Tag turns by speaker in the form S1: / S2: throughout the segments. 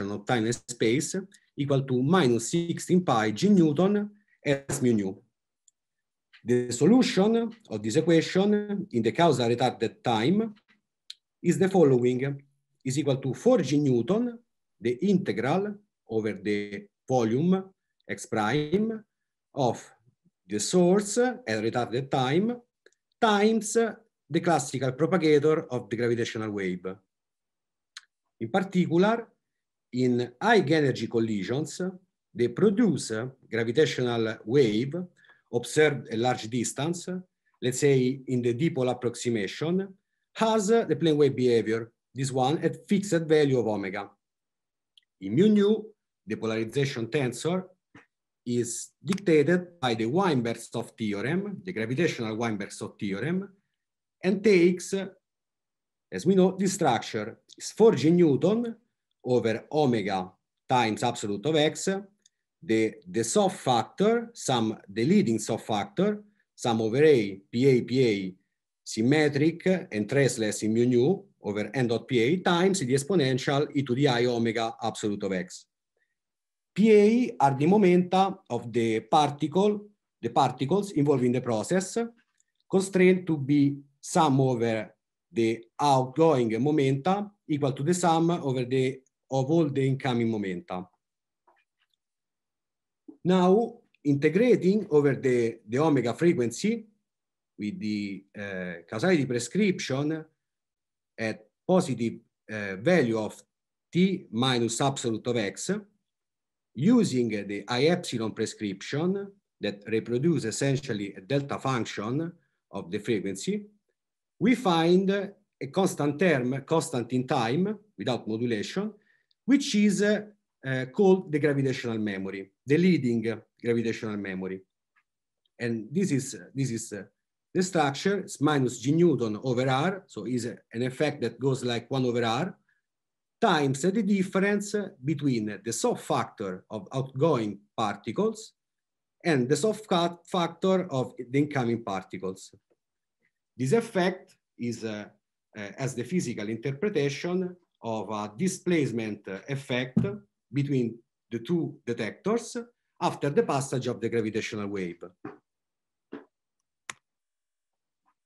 S1: of time and space equal to minus 16 pi g newton s mu nu. The solution of this equation in the causal retarded time is the following, is equal to 4 g newton, the integral over the volume x prime of the source at retarded time times the classical propagator of the gravitational wave. In particular, in high energy collisions, they produce gravitational wave observed a large distance, let's say in the dipole approximation, has the plane wave behavior, this one at fixed value of omega. In mu nu, the polarization tensor is dictated by the Weinbergsdorf theorem, the gravitational Weinbergsdorf theorem, and takes, as we know, this structure is 4 g Newton over omega times absolute of x, the, the soft factor, some the leading soft factor, some over A, PA, PA, symmetric and traceless in mu nu over n dot PA times the exponential e to the i omega absolute of x. PA are the momenta of the particle, the particles involved in the process, constrained to be sum over the outgoing momenta equal to the sum over the of all the incoming momenta. Now, integrating over the, the omega frequency with the uh, causality prescription at positive uh, value of t minus absolute of x, using the I epsilon prescription that reproduce essentially a delta function of the frequency, we find a constant term, constant in time without modulation, which is uh, uh, called the gravitational memory, the leading gravitational memory. And this is, this is uh, the structure, it's minus G Newton over R, so is an effect that goes like one over R, times the difference between the soft factor of outgoing particles and the soft factor of the incoming particles. This effect is uh, uh, as the physical interpretation of a displacement effect between the two detectors after the passage of the gravitational wave.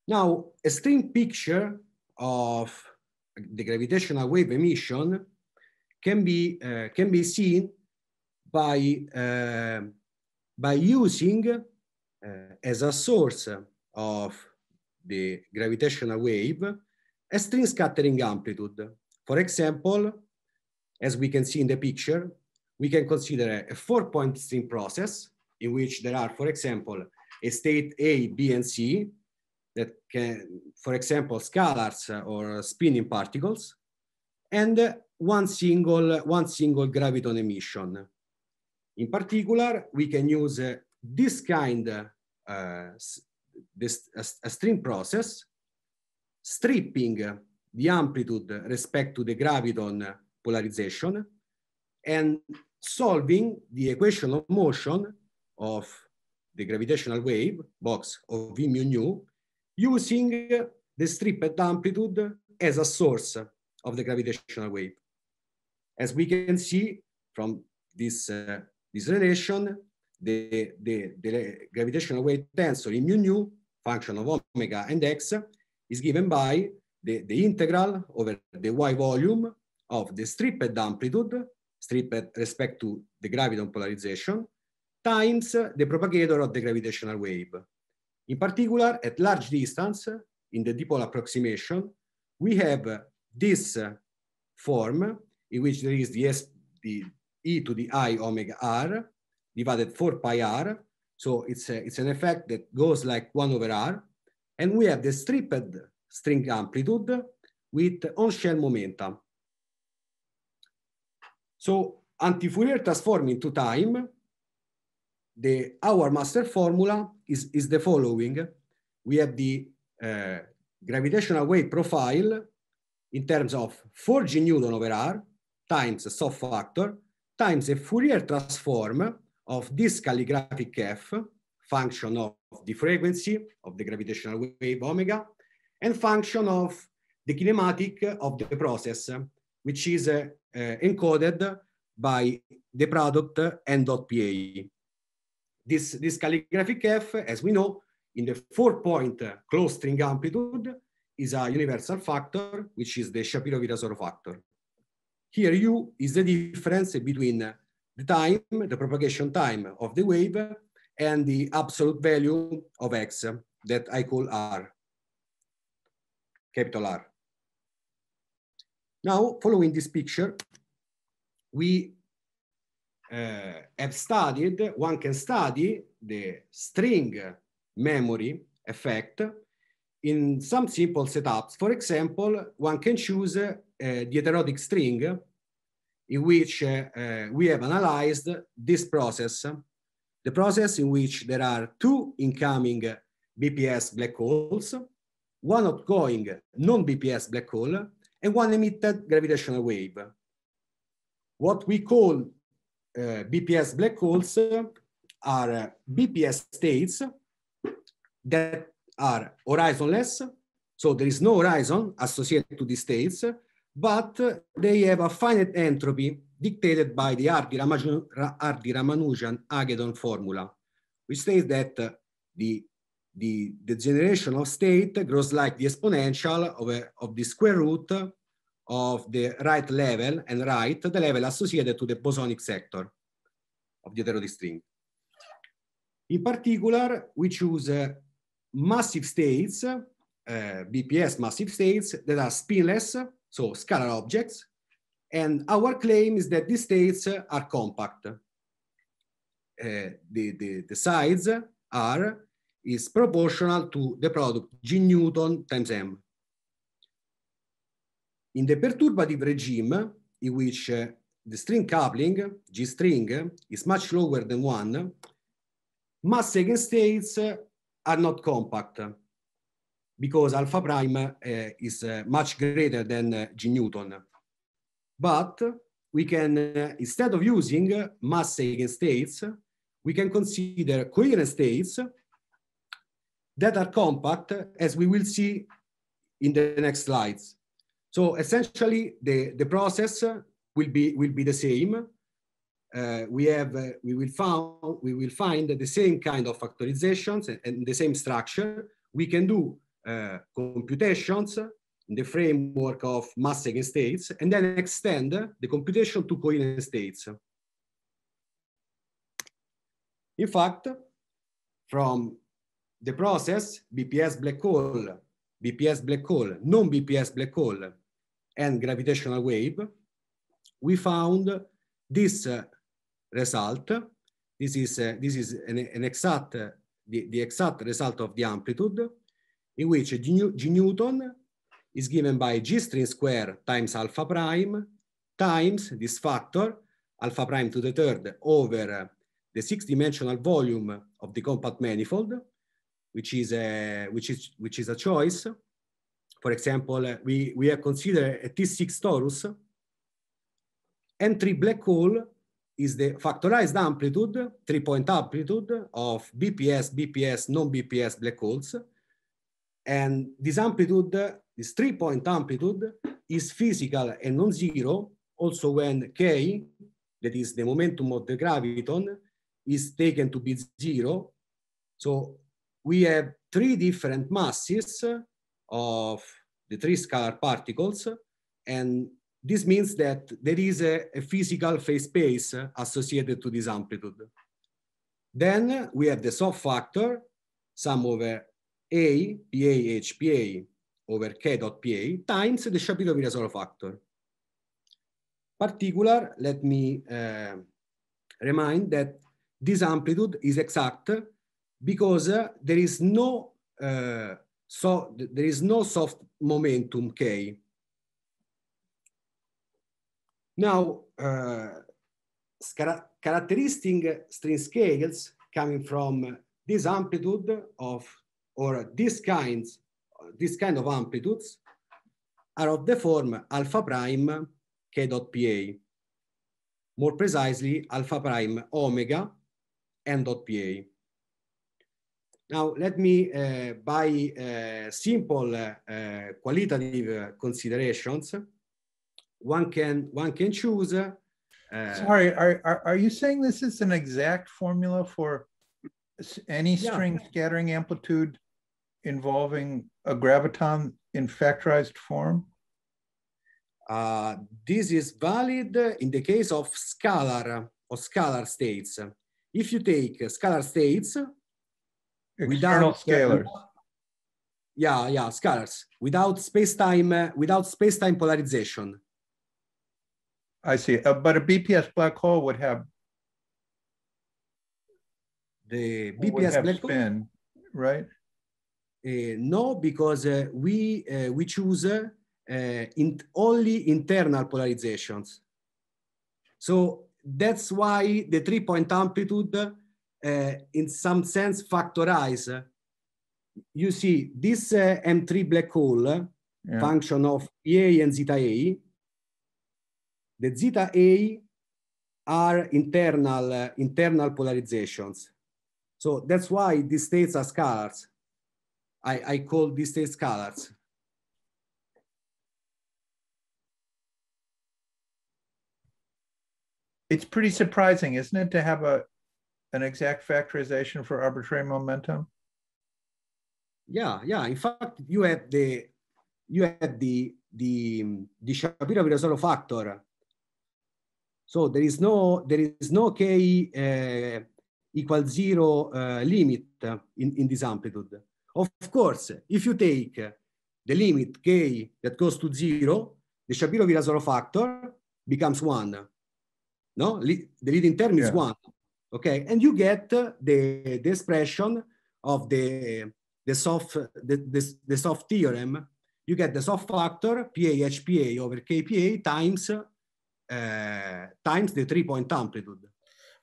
S1: Now, a stream picture of the gravitational wave emission can be uh, can be seen by uh, by using uh, as a source of the gravitational wave a string scattering amplitude. For example, as we can see in the picture, we can consider a four-point string process in which there are, for example, a state A, B, and C that can, for example, scalars or spinning particles, and one single, one single graviton emission. In particular, we can use uh, this kind uh, this a, a stream process, stripping the amplitude respect to the graviton polarization, and solving the equation of motion of the gravitational wave box of v mu nu using the stripped amplitude as a source of the gravitational wave. As we can see from this, uh, this relation, the, the, the gravitational wave tensor in mu nu, function of omega and x, is given by the, the integral over the y volume of the stripped amplitude, stripped respect to the graviton polarization, times the propagator of the gravitational wave. In particular, at large distance, in the dipole approximation, we have this form in which there is the, S, the e to the i omega r divided 4 pi r. So it's, a, it's an effect that goes like 1 over r. And we have the stripped string amplitude with on-shell momentum. So anti-Fourier transform into time the, our master formula is, is the following. We have the uh, gravitational wave profile in terms of 4G Newton over R times a soft factor times a Fourier transform of this calligraphic F function of the frequency of the gravitational wave omega and function of the kinematic of the process, which is uh, uh, encoded by the product n dot PA. This, this calligraphic F, as we know, in the four-point uh, closed string amplitude is a universal factor, which is the Shapiro-Virasoro factor. Here U is the difference between the time, the propagation time of the wave, and the absolute value of x that I call R, capital R. Now, following this picture, we Eh, have studied, one can study the string memory effect in some simple setups. For example, one can choose uh, the erotic string in which uh, uh, we have analyzed this process, the process in which there are two incoming BPS black holes, one outgoing non-BPS black hole, and one emitted gravitational wave. What we call Eh, BPS black holes are eh, BPS states that are horizonless, so there is no horizon associated to these states, but eh, they have a finite entropy dictated by the Hardy Ramanujan Agedon formula, which states that the, the, the generation of state grows like the exponential of, a, of the square root of the right level and right, the level associated to the bosonic sector of the heterotic string. In particular, we choose uh, massive states, uh, BPS massive states that are spinless, so scalar objects, and our claim is that these states are compact. Uh, the, the, the size are is proportional to the product G Newton times M. In the perturbative regime, in which uh, the string coupling, G string, is much lower than one, mass eigenstates eh, are not compact because alpha prime uh, is uh, much greater than G Newton. But we can, instead of using mass eigenstates, we can consider coherent states that are compact, as we will see in the next slides. So essentially, the, the process will be, will be the same. Uh, we, have, uh, we, will found, we will find the same kind of factorizations and, and the same structure. We can do uh, computations in the framework of mass eigenstates states and then extend the computation to coherent states. In fact, from the process BPS black hole, BPS black hole, non-BPS black hole, and gravitational wave, we found this uh, result. This is, uh, this is an, an exact, uh, the, the, exact result of the amplitude in which G, G Newton is given by G string square times alpha prime times this factor alpha prime to the third over uh, the six dimensional volume of the compact manifold, which is a, uh, which is, which is a choice for example, uh, we, we have considered a T6 torus. Entry black hole is the factorized amplitude, three point amplitude of BPS, BPS, non-BPS black holes. And this amplitude, this three point amplitude is physical and non-zero also when K, that is the momentum of the graviton, is taken to be zero. So we have three different masses of the three scalar particles. And this means that there is a, a physical phase space associated to this amplitude. Then we have the soft factor, sum over A, PA, HPA over K dot PA times the Shapiro-Virasoro factor. Particular, let me uh, remind that this amplitude is exact because uh, there is no uh, so th there is no soft momentum K. Now, uh, characteristic string scales coming from this amplitude of, or these kinds, this kind of amplitudes are of the form alpha prime k dot PA. More precisely, alpha prime omega n dot PA. Now, let me, uh, by uh, simple uh, qualitative considerations, one can, one can choose. Uh, Sorry,
S2: are, are, are you saying this is an exact formula for any string yeah. scattering amplitude
S1: involving
S2: a graviton in factorized form?
S1: Uh, this is valid in the case of scalar or scalar states. If you take scalar states external without, scalars. yeah, yeah, scalars without space-time uh, without space-time polarization. I see, uh, but a BPS black hole would have the BPS black spin, hole, right? Uh, no, because uh, we uh, we choose in only internal polarizations. So that's why the three-point amplitude uh, in some sense factorize. You see this uh, M3 black hole uh, yeah. function of EA and zeta A. The zeta A are internal, uh, internal polarizations. So that's why these states are scalars. I, I call these states scalars.
S2: It's pretty surprising, isn't it, to have a an exact factorization for arbitrary momentum?
S1: Yeah, yeah. In fact, you have the you have the the um, the Shapiro-Virasoro factor. So there is no there is no k uh, equal zero uh, limit in in this amplitude. Of course, if you take the limit k that goes to zero, the Shapiro-Virasoro factor becomes one. No, Le the leading term yeah. is one okay? And you get the, the expression of the, the, soft, the, the, the soft theorem. You get the soft factor, PAHPA over KPA
S3: times, uh, times the three-point amplitude.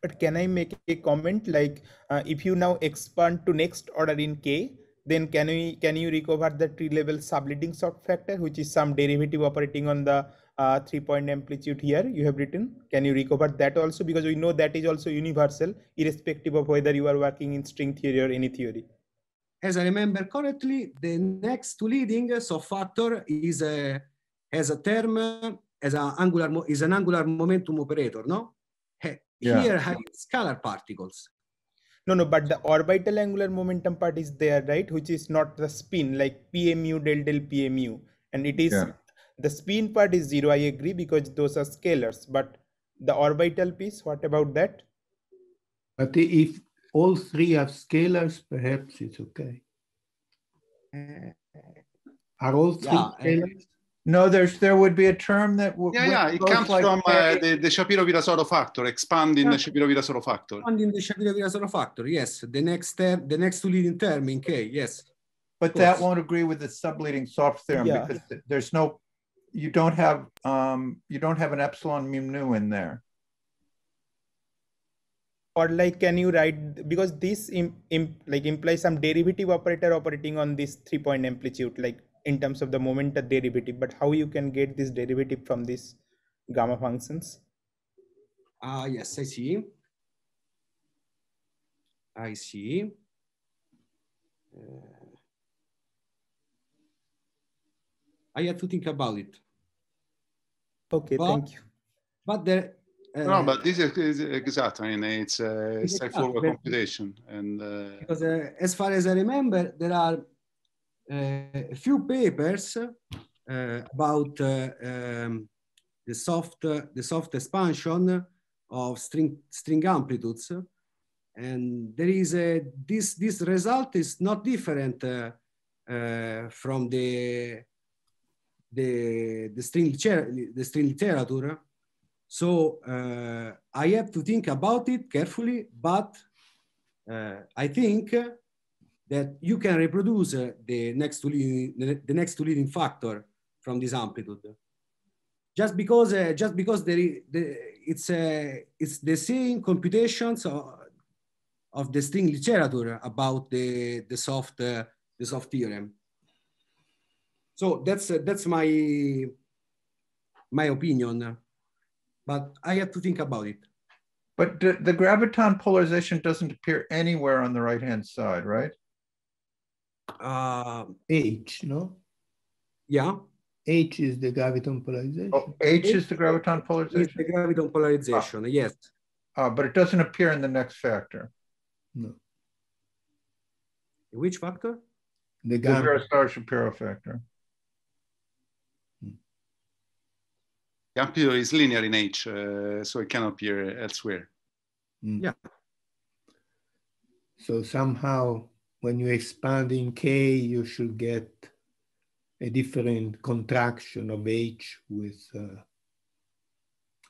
S3: But can I make a comment? Like uh, if you now expand to next order in K, then can we can you recover the tree level subleading soft factor which is some derivative operating on the uh, three point amplitude here you have written can you recover that also because we know that is also universal irrespective of whether you are working in string theory or any theory as i remember correctly the next leading factor is a has a term
S1: as an angular is an angular momentum operator no here yeah. have scalar
S3: particles no, no, but the orbital angular momentum part is there, right? Which is not the spin, like PMU del del PMU. And it is yeah the spin part is zero i agree because those are scalars but the orbital piece what about that but if
S2: all three are scalars perhaps it's okay
S4: are
S1: all three yeah, scalars
S2: no, there's there would be a term that
S1: would. Yeah, yeah, it comes like from uh,
S4: the, the Shapiro-Virasoro factor, expanding yeah. the Shapiro-Virasoro factor.
S1: Expanding the Shapiro-Virasoro factor, yes. The next term, the next leading term in K, yes. But that won't
S2: agree with the subleading soft theorem yeah. because there's no you don't have um,
S3: you don't have an epsilon mu nu in there. Or like, can you write because this imp, imp, like implies some derivative operator operating on this three-point amplitude, like in terms of the moment derivative. But how you can get this derivative from these gamma functions? Ah, uh, yes, I see.
S1: I see. Uh, I had to think about it. Okay, but, thank you. But there, uh, no, but
S4: this is exact. I mean, it's uh, a it's straightforward exact, computation. And uh,
S1: because, uh, as far as I remember, there are uh, a few papers uh, about um, the soft the soft expansion of string string amplitudes, and there is a this this result is not different from the the, the, string, the string literature. So uh, I have to think about it carefully, but uh, I think that you can reproduce uh, the, next to leading, the next two leading factor from this amplitude. Just because, uh, just because there is, the, it's, uh, it's the same computations of, of the string literature about the, the, soft, uh, the soft theorem. So that's that's my my opinion, but I have to think about it. But the graviton
S2: polarization doesn't appear anywhere on the right-hand side, right? Uh, H, no? Yeah. H is the graviton polarization. Oh, H, is the graviton polarization? the graviton polarization, ah. yes. Uh, but it doesn't appear in the next factor. No. Which factor?
S3: The, gamma star
S2: Shapiro factor.
S4: the is linear in H, uh, so it can appear elsewhere.
S2: Mm. Yeah.
S5: So somehow, when you expand in K, you should get a different contraction of H with uh,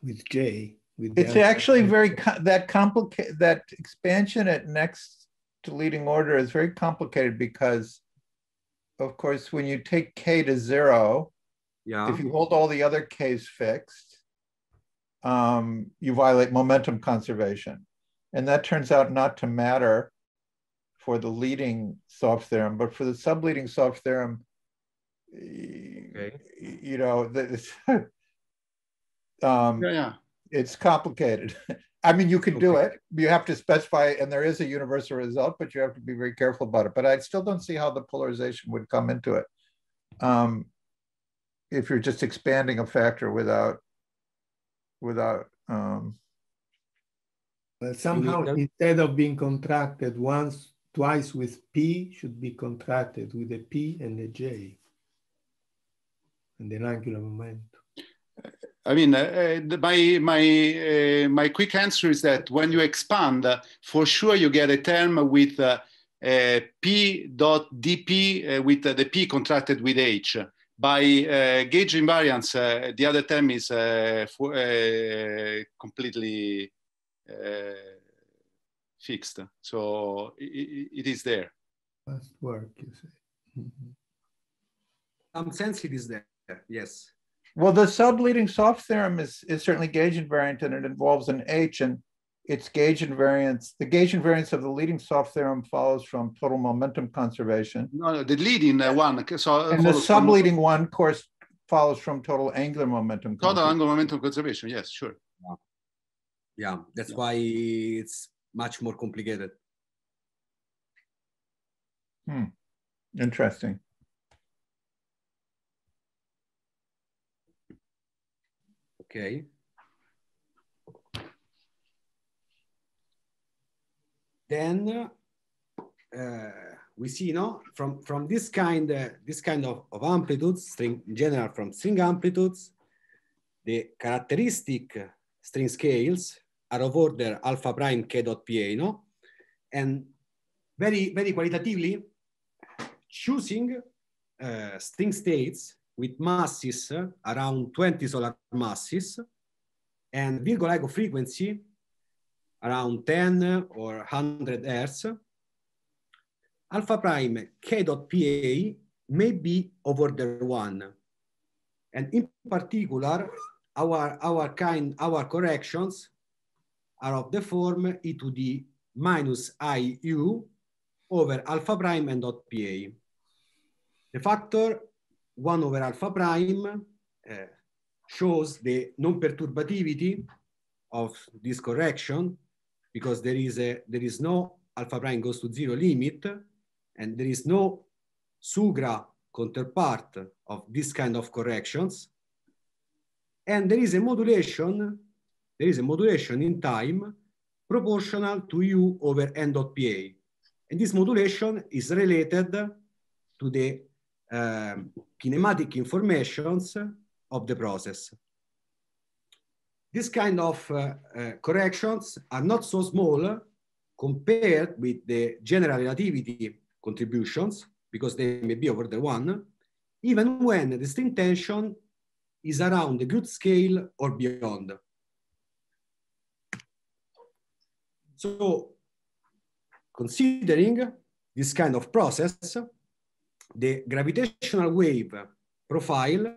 S5: with J. With it's actually
S2: very co that complicated. that expansion at next to leading order is very complicated because, of course, when you take K to zero, yeah. If you hold all the other Ks fixed, um, you violate momentum conservation. And that turns out not to matter for the leading soft theorem, but for the subleading soft theorem, okay. you know, this, um, yeah, yeah. it's complicated. I mean, you can okay. do it. You have to specify, and there is a universal result, but you have to be very careful about it. But I still don't see how the polarization would come into it. Um, if you're just expanding a factor without without um but somehow
S5: instead of being contracted once twice with p should be contracted with a p and a j and an angular momentum
S4: I mean, uh, uh my, my, uh, my quick answer is that when you expand, uh, for sure you get a term with uh, uh, p dot dp with the p contracted with h by uh, gauge invariance, uh, the other term is uh, completely fixed. So it, it is there.
S1: Must work, you say. Mm -hmm. Some sense it is there, yes. Well, the subleading
S2: soft theorem is, is certainly gauge invariant and it involves an H and its gauge invariance, the gauge invariance of the leading soft theorem follows from total momentum conservation.
S4: No, no the leading uh, one. So uh, and the subleading
S2: one, of course, follows from total angular momentum. Total
S1: angular momentum conservation. Yes, sure. Yeah, yeah that's yeah. why it's much more complicated.
S2: Hmm. Interesting.
S1: Okay. then uh, we see, you know, from, from this kind, uh, this kind of, of amplitudes, string in general from string amplitudes, the characteristic string scales are of order alpha prime k dot pa, you know, and very, very qualitatively choosing uh, string states with masses uh, around 20 solar masses and Virgo-LIGO frequency around 10 or 100 Hertz, alpha prime k dot PA may be over the one. And in particular, our, our kind, our corrections are of the form e to the minus iu over alpha prime and dot PA. The factor 1 over alpha prime uh, shows the non-perturbativity of this correction because there is a there is no alpha prime goes to zero limit and there is no sugra counterpart of this kind of corrections and there is a modulation there is a modulation in time proportional to u over n dot pa and this modulation is related to the um, uh, kinematic informations of the process this kind of uh, uh, corrections are not so small compared with the general relativity contributions, because they may be over the one, even when the string tension is around the good scale or beyond. So considering this kind of process, the gravitational wave profile.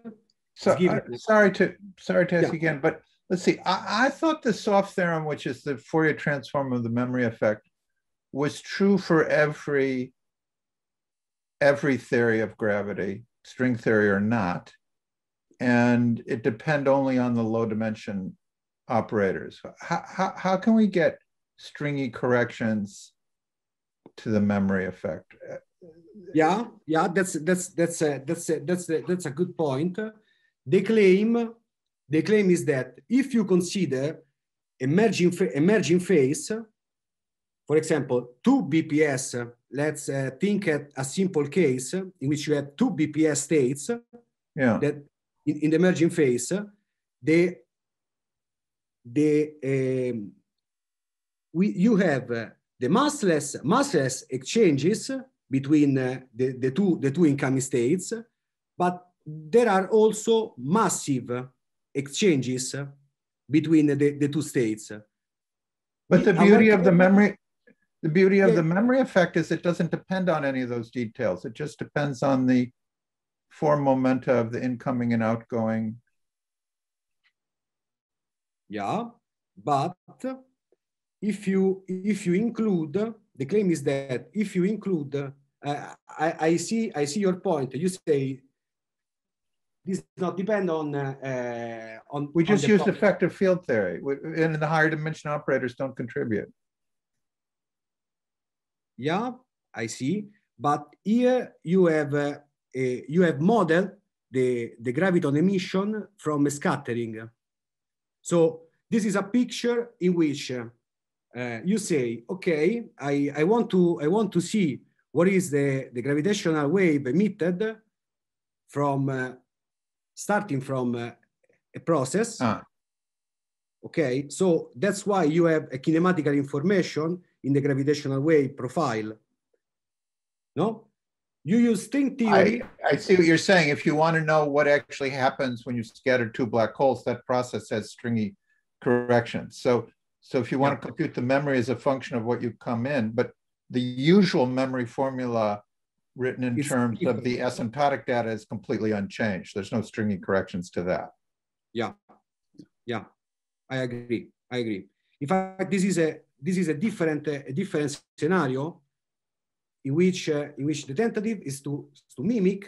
S1: So, uh, sorry to sorry
S2: to ask yeah. again, but let's see, I, I thought the soft theorem, which is the Fourier transform of the memory effect, was true for every every theory of gravity, string theory or not. And it depend only on the low dimension operators. How, how, how can we get stringy
S1: corrections to the memory effect? Yeah, yeah, that's that's that's a, that's a, that's a, that's a good point. They claim the claim is that if you consider emerging, emerging phase, for example, two BPS, let's uh, think at a simple case in which you have two BPS states yeah. that in, in the merging phase, the, the, um, we, you have uh, the massless, massless exchanges between uh, the, the, two, the two incoming states, but there are also massive exchanges between the, the two states.
S2: But the beauty of the memory, the beauty of the memory effect is it doesn't depend on any of those details. It just depends on the form momenta of the incoming and outgoing.
S1: Yeah, but if you if you include the claim is that if you include, uh, I, I see I see your point. You say does not depend on uh, uh on. We just on the used topic.
S2: effective field theory, and the higher dimension operators don't contribute.
S1: Yeah, I see. But here you have uh, a, you have model the the graviton emission from scattering. So this is a picture in which uh, you say, okay, I, I want to I want to see what is the, the gravitational wave emitted from uh, starting from uh, a process. Ah. Okay, so that's why you have a kinematical information in the gravitational wave profile. No? You use string
S2: theory. I, I see what you're saying. If you want to know what actually happens when you scatter two black holes, that process has stringy corrections. So, so if you want yeah. to compute the memory as a function of what you come in, but the usual memory formula written in it's, terms of the asymptotic data is completely unchanged. There's no stringing corrections to that.
S1: Yeah, yeah, I agree. I agree. In fact, this is a this is a different a different scenario in which uh, in which the tentative is to to mimic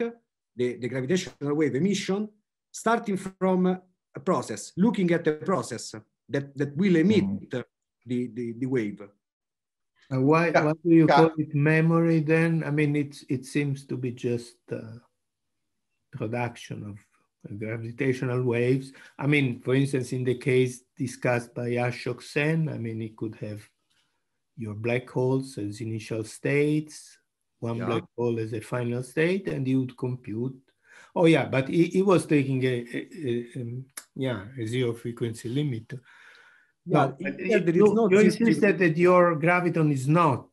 S1: the, the gravitational wave emission starting from a process, looking at the process that that will emit mm -hmm. the, the the wave. Uh, why, yeah. why do you yeah. call it memory then? I mean, it's, it seems to be just
S5: uh, production of gravitational waves. I mean, for instance, in the case discussed by Ashok Sen, I mean, it could have your black holes as initial states, one yeah. black hole as a final state, and you would compute. Oh yeah, but he, he was taking a, a, a, a yeah a zero frequency limit.
S3: Yeah, no, yeah, there is you, no you
S5: that your graviton is not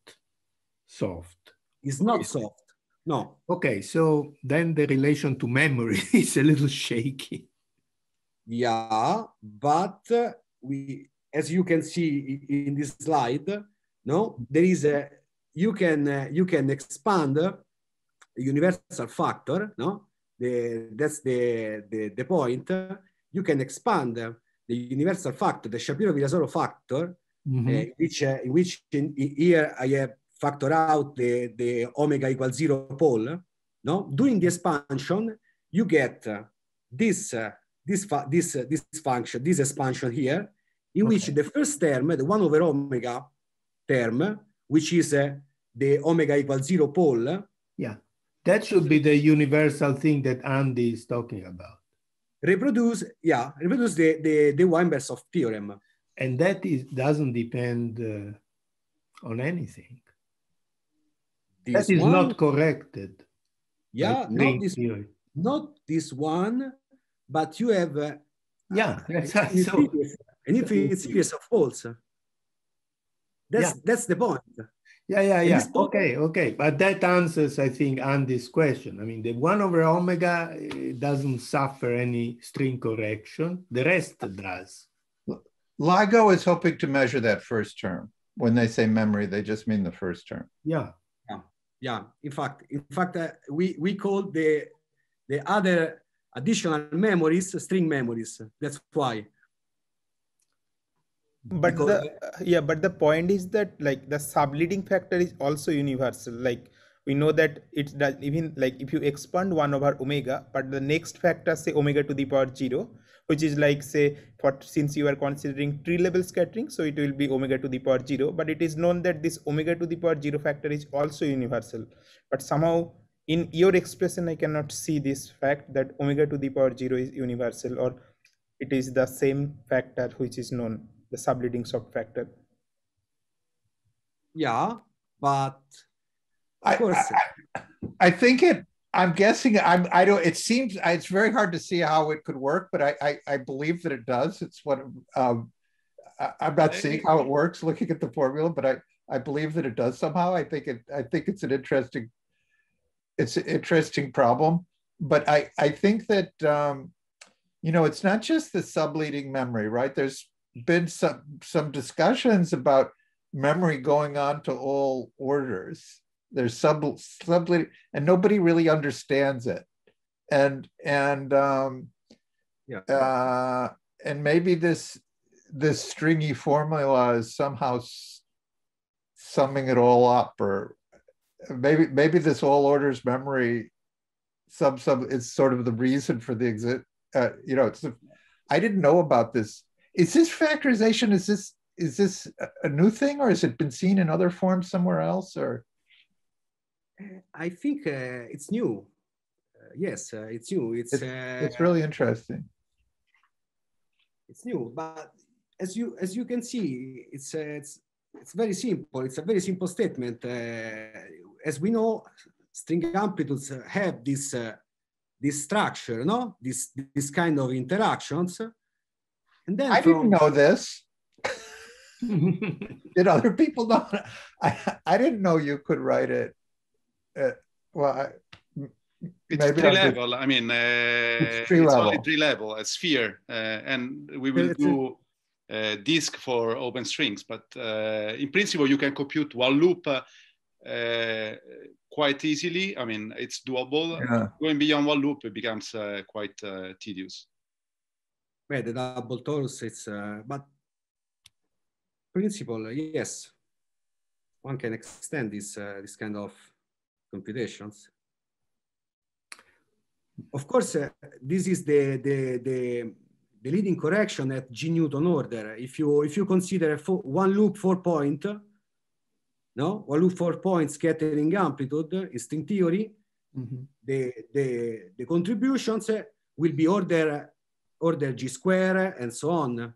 S5: soft. It's not soft. No. Okay, so then the relation to memory is a little shaky.
S1: Yeah, but uh, we, as you can see in this slide, no, there is a you can uh, you can expand universal factor. No, the, that's the, the the point. You can expand the universal factor, the shapiro virasoro factor, mm-hmm. uh, which, uh, which in, in here I have factor out the, the omega equals zero pole, no? Doing the expansion, you get uh, this, this, this, this function, this expansion here, in okay. which the first term, the one over omega term, which is the omega equals zero pole. Yeah, that should be the
S5: universal thing that Andy is talking about reproduce yeah reproduce the
S1: the, the Weinberg's theorem
S5: and that is doesn't depend uh,
S1: on anything this that is one, not corrected yeah not this, not this one but you have uh, yeah exactly. so, infinite series, an infinite series that's yeah. that's the point
S5: yeah, yeah, yeah. Okay, okay. But that answers, I think, Andy's question. I mean, the one over omega eh, doesn't suffer any string correction. The rest
S2: does. LIGO is hoping to measure that first term. When they say memory, they just mean the first term.
S1: Yeah. Yeah. Yeah. In fact, in fact, uh, we, we call the, the other additional memories string memories. That's why
S3: but because the yeah but the point is that like the subleading factor is also universal like we know that it does even like if you expand 1 over omega but the next factor say omega to the power 0 which is like say for since you are considering tree level scattering so it will be omega to the power 0 but it is known that this omega to the power 0 factor is also universal but somehow in your expression i cannot see this fact that omega to the power 0 is universal or it is the same factor which is known the subleading subfactor.
S1: Yeah, but of course. I, I, think it I'm
S2: guessing I'm I don't it seems it's very hard to see how it could work, but I I, I believe that it does. It's what um, I, am not seeing how it works looking at the formula, but I I believe that it does somehow. I think it I think it's an interesting it's an interesting problem, but I I think that um, you know it's not just the subleading memory, right? There's been some some discussions about memory going on to all orders. There's sub sub and nobody really understands it, and and um, yeah. Uh, and maybe this this stringy formula is somehow summing it all up, or maybe maybe this all orders memory sub sub is sort of the reason for the exit. Uh, you know, it's I didn't know about this is this factorization, is this is this a new thing or has it been seen in other forms somewhere else or
S1: i think uh, it's new uh, yes uh, it's new it's it's, uh, it's, really
S2: interesting
S1: it's new but as you as you can see it's uh, it's it's very simple it's a very simple statement uh, as we know string amplitudes have this this structure no this this kind of interactions and then I didn't know this.
S2: Did other people know? I, I didn't know you could write it. Uh, well, I,
S4: it's Maybe three level. I mean, uh, it's, three it's level. only three level, a sphere, uh, and we will it's do a uh, disk for open strings. But uh, in principle, you can compute one loop uh, uh, quite easily. I mean, it's doable. Yeah. Going beyond one loop, it becomes quite tedious
S1: the double torus it's uh, but principle yes one can extend this uh, this kind of computations of course uh, this is the the the the leading correction at G Newton order. If you if you consider four, one loop four point, no, one loop four point scattering amplitude in string theory, mm -hmm. the, the the contributions will be order order G square and so on.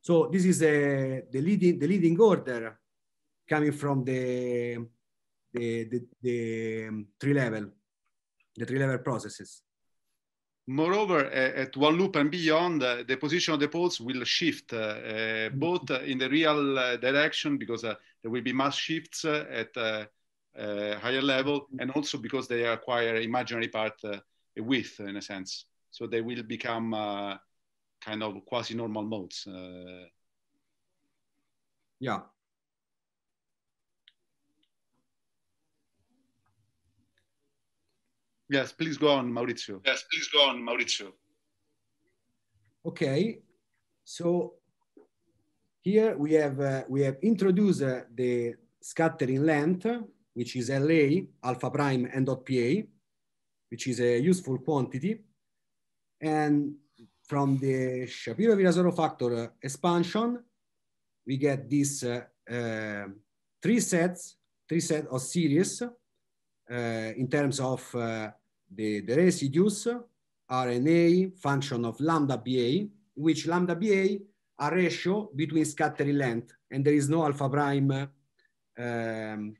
S1: So this is a, uh, the, leading, the leading order coming from the, the, the, the um, three level, the three level processes.
S4: Moreover, uh, at one loop and beyond, uh, the position of the poles will shift uh, uh, both in the real uh, direction because there will be mass shifts at a higher level and also because they acquire imaginary part width in a sense so they will become uh, kind of quasi normal modes. Uh. yeah. Yes, please go on, Maurizio. Yes, please go on, Maurizio.
S1: Okay, so here we have uh, we have introduced uh, the scattering length, which is LA alpha prime and dot PA, which is a useful quantity. And from the Shapiro-Virasoro factor uh, expansion, we get these uh, uh, three sets, three sets of series in terms of the, the residues, RNA, function of lambda BA, which lambda BA are ratio between scattering length, and there is no alpha prime. Um,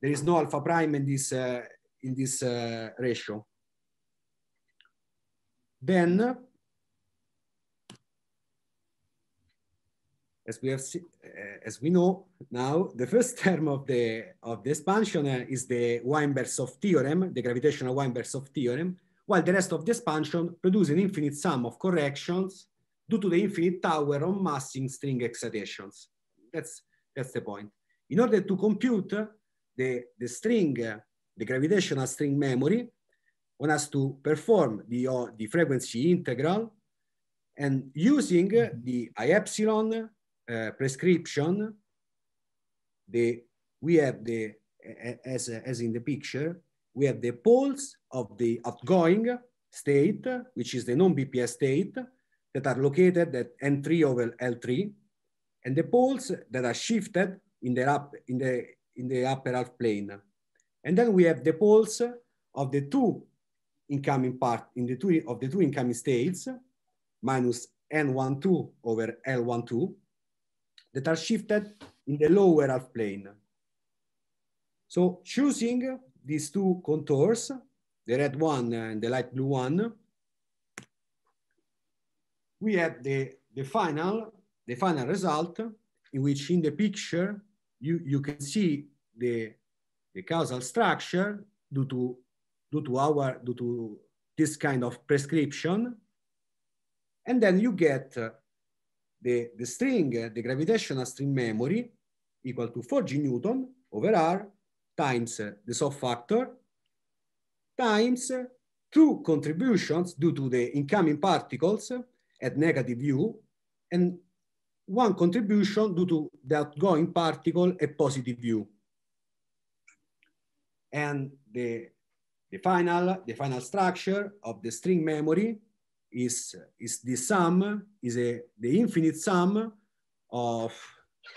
S1: there is no alpha prime in this uh, in this uh, ratio. Then, as we have eh, as we know now, the first term of the of the expansion eh, is the Weinberg-Soft theorem, the gravitational Weinberg-Soft theorem, while the rest of the expansion produces an infinite sum of corrections due to the infinite tower on massing string excitations. That's that's the point. In order to compute the the string, eh, the gravitational string memory, one has to perform the, uh, the frequency integral and using the I epsilon uh, prescription, the, we have the, as, as in the picture, we have the poles of the outgoing state, which is the non-BPS state, that are located at N3 over L3, and the poles that are shifted in the, up, in the, in the upper half plane. And then we have the poles of the two incoming part in the two of the two incoming states minus N12 over L12 that are shifted in the lower half plane. So choosing these two contours, the red one and the light blue one, we have the, the final the final result in which in the picture you, you can see the, the causal structure due to due to our due to this kind of prescription. And then you get uh, the, the string, uh, the gravitational string memory equal to 4 G Newton over R times uh, the soft factor times uh, two contributions due to the incoming particles at negative U and one contribution due to the outgoing particle at positive U. And the the final, the final structure of the string memory is, is the sum, is a, the infinite sum of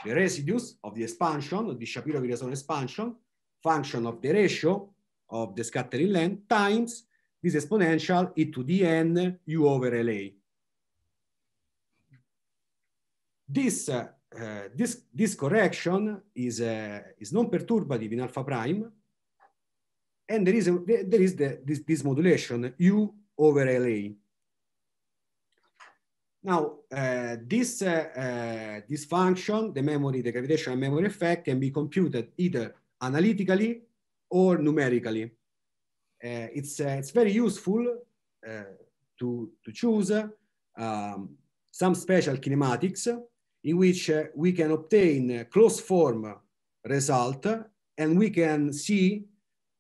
S1: the residues of the expansion, of the Shapiro-Virasone expansion, function of the ratio of the scattering length times this exponential e to the n u over la. This, uh, uh, this, this correction is, uh, is non-perturbative in alpha prime and there is, a, there is the, this, this modulation U over LA. Now, uh, this, uh, uh, this function, the memory, the gravitational memory effect can be computed either analytically or numerically. Uh, it's, uh, it's very useful uh, to, to choose um, some special kinematics in which we can obtain closed form result and we can see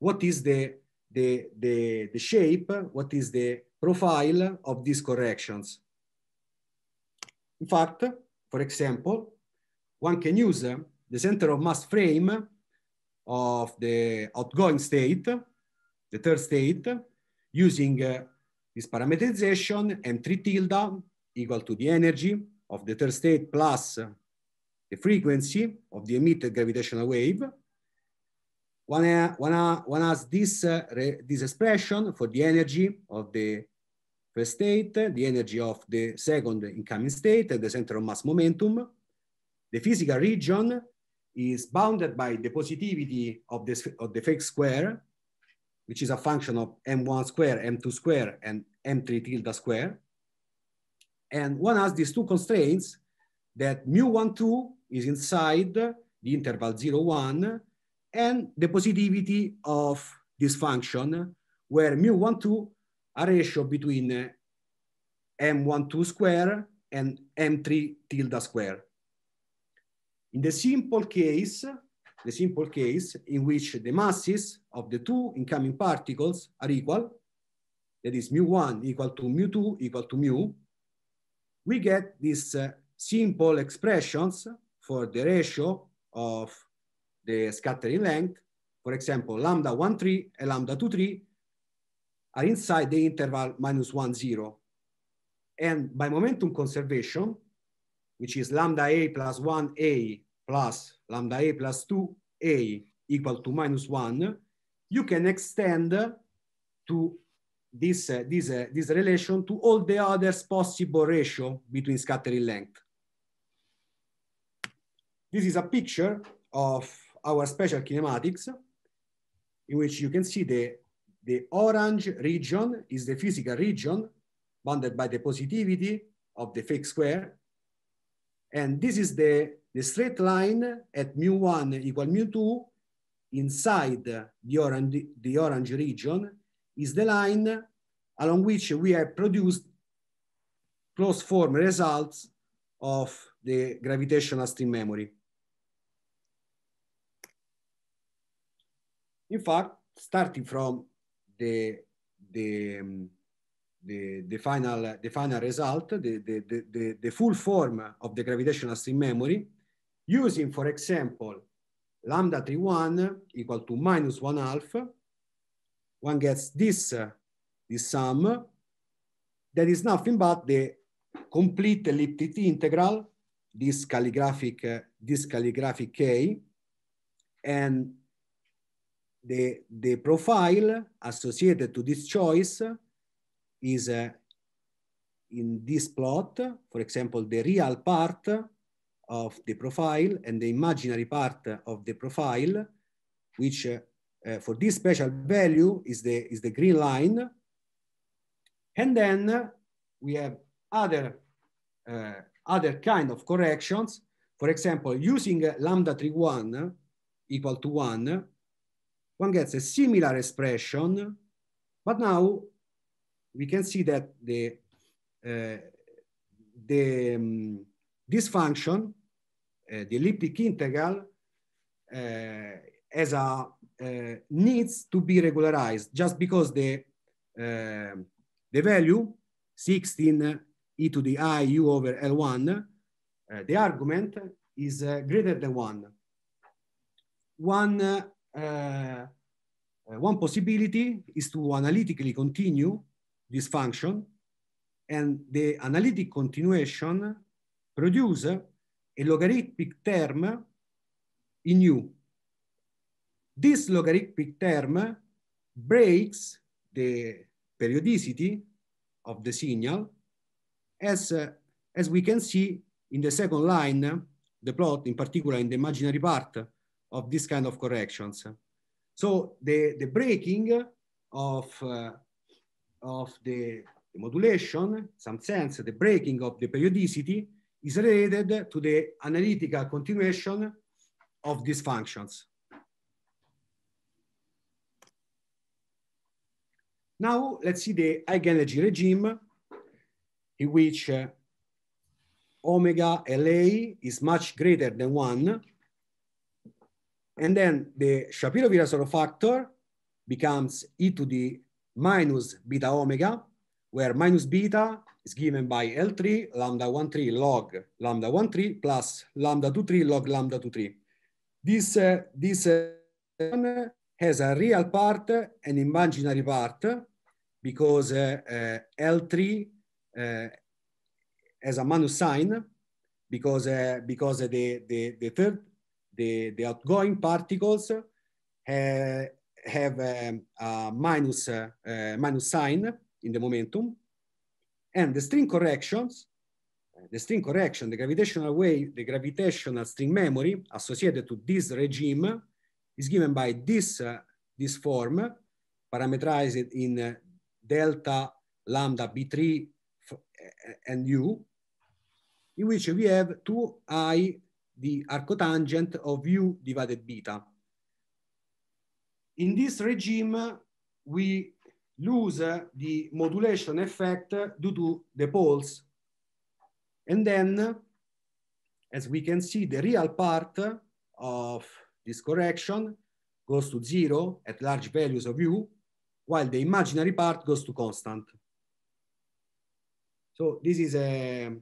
S1: what is the, the, the, the shape, what is the profile of these corrections. In fact, for example, one can use the center of mass frame of the outgoing state, the third state, using uh, this parameterization M3 tilde equal to the energy of the third state plus the frequency of the emitted gravitational wave one, one, one has this, uh, re, this expression for the energy of the first state, the energy of the second incoming state and the center of mass momentum. The physical region is bounded by the positivity of the, of the fake square, which is a function of m1 square, m2 square, and m3 tilde square. And one has these two constraints that mu12 is inside the interval 0, 1, and the positivity of this function, where mu 1 2 a ratio between eh, m 1 2 square and m3 tilde square. In the simple case, the simple case in which the masses of the two incoming particles are equal, that is mu1 equal to mu2 equal to mu, we get these uh, simple expressions for the ratio of the scattering length, for example, lambda 1, 3 and lambda 2, 3 are inside the interval minus 1, 0. And by momentum conservation, which is lambda a plus 1 a plus lambda a plus 2 a equal to minus 1, you can extend to this, uh, this, uh, this relation to all the others possible ratio between scattering length. This is a picture of our special kinematics in which you can see the, the orange region is the physical region bounded by the positivity of the fake square. And this is the, the straight line at mu one equal mu two inside the orange, the orange region is the line along which we have produced closed form results of the gravitational stream memory. In fact, starting from the the um, the, the final the final result, the, the, the, the full form of the gravitational stream memory, using, for example, lambda 3 1 equal to minus 1 half, one gets this, uh, this sum that is nothing but the complete elliptic integral, this calligraphic, uh, this calligraphic K, and the, the profile associated to this choice is uh, in this plot, for example, the real part of the profile and the imaginary part of the profile, which uh, uh, for this special value is the, is the green line. And then we have other, uh, other kind of corrections. For example, using lambda 3, 1 equal to 1, one gets a similar expression, but now we can see that the, uh, the, um, this function, uh, the elliptic integral, uh, as a uh, needs to be regularized just because the uh, the value 16 uh, e to the i u over L1, the argument is greater than one. One uh, uh, one possibility is to analytically continue this function and the analytic continuation produce a logarithmic term in U. This logarithmic term breaks the periodicity of the signal as, uh, as we can see in the second line, the plot in particular in the imaginary part of this kind of corrections. So the, the breaking of, uh, of the, the modulation, some sense, the breaking of the periodicity is related to the analytical continuation of these functions. Now let's see the energy regime in which uh, omega LA is much greater than one and then the Shapiro-Virasoro factor becomes e to the minus beta omega, where minus beta is given by L3 lambda 1 3 log lambda 1 3 plus lambda 2 3 log lambda 2 3. This, uh, this uh, has a real part and imaginary part because uh, uh L3 uh, has a minus sign because, uh, because the, the, the third the, the outgoing particles uh, have um, a minus, uh, uh, minus sign in the momentum. And the string corrections, uh, the string correction, the gravitational wave, the gravitational string memory associated to this regime is given by this, uh, this form parameterized in delta lambda B3 and U, in which we have two I the arcotangent of u divided beta. In this regime, we lose uh, the modulation effect due to the poles. And then, as we can see, the real part of this correction goes to zero at large values of u, while the imaginary part goes to constant. So this is a um,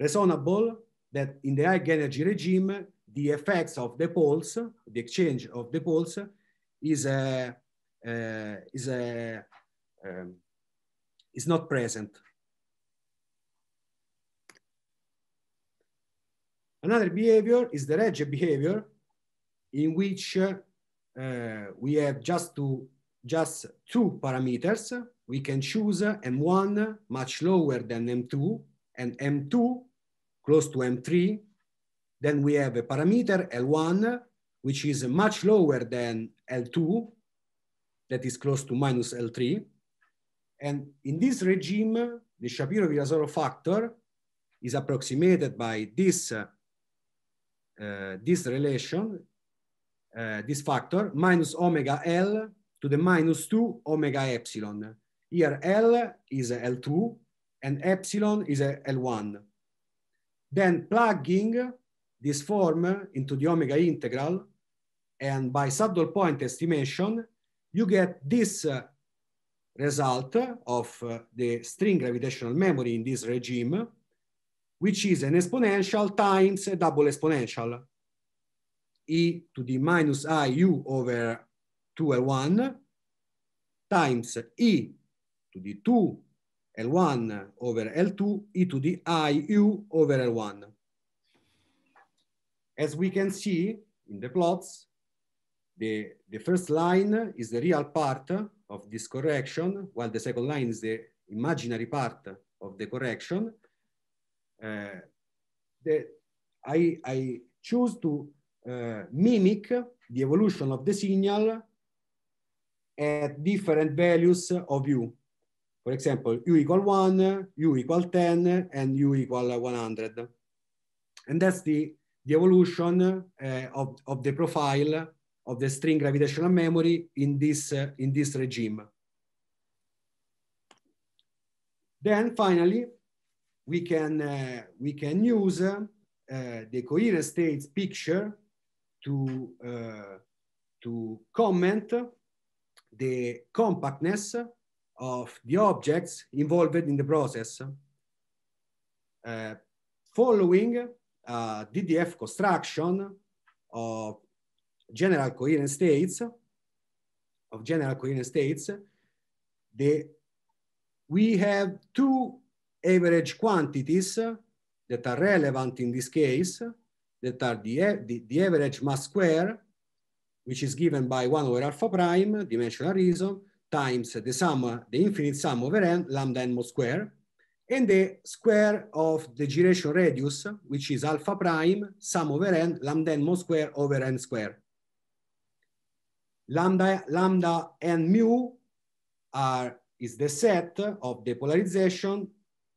S1: resonable that in the high energy regime, the effects of the poles, the exchange of the poles, is a, uh, uh, is a uh, um, is not present. Another behavior is the Rege behavior, in which uh, uh, we have just two just two parameters we can choose, uh, M1 much lower than M2, and M2 close to M3. Then we have a parameter L1, which is much lower than L2, that is close to minus L3. And in this regime, the Shapiro-Virasoro factor is approximated by this, uh, uh, this relation, uh, this factor, minus omega L to the minus 2 omega epsilon. Here L is L2 and epsilon is L1. Then plugging this form into the omega integral and by saddle point estimation, you get this uh, result of uh, the string gravitational memory in this regime, which is an exponential times a double exponential, e to the minus i u over 2l1 times e to the 2 L1 over L2 e to the i u over L1. As we can see in the plots, the, the first line is the real part of this correction, while the second line is the imaginary part of the correction. Uh, the, I, I choose to uh, mimic the evolution of the signal at different values of u for example, u equal 1, u equal 10, and u equal 100. And that's the, the evolution uh, of, of the profile of the string gravitational memory in this, uh, in this regime. Then finally, we can, uh, we can use uh, the coherent states picture to, uh, to comment the compactness of the objects involved in the process. Uh, following uh, DDF construction of general coherent states, of general coherent states, the, we have two average quantities uh, that are relevant in this case, that are the, the, the average mass square, which is given by one over alpha prime, dimensional reason, times the sum, the infinite sum over n, lambda n mod square, and the square of the gyration radius, which is alpha prime sum over n, lambda n mod square over n square. Lambda, lambda and mu are, is the set of the polarization,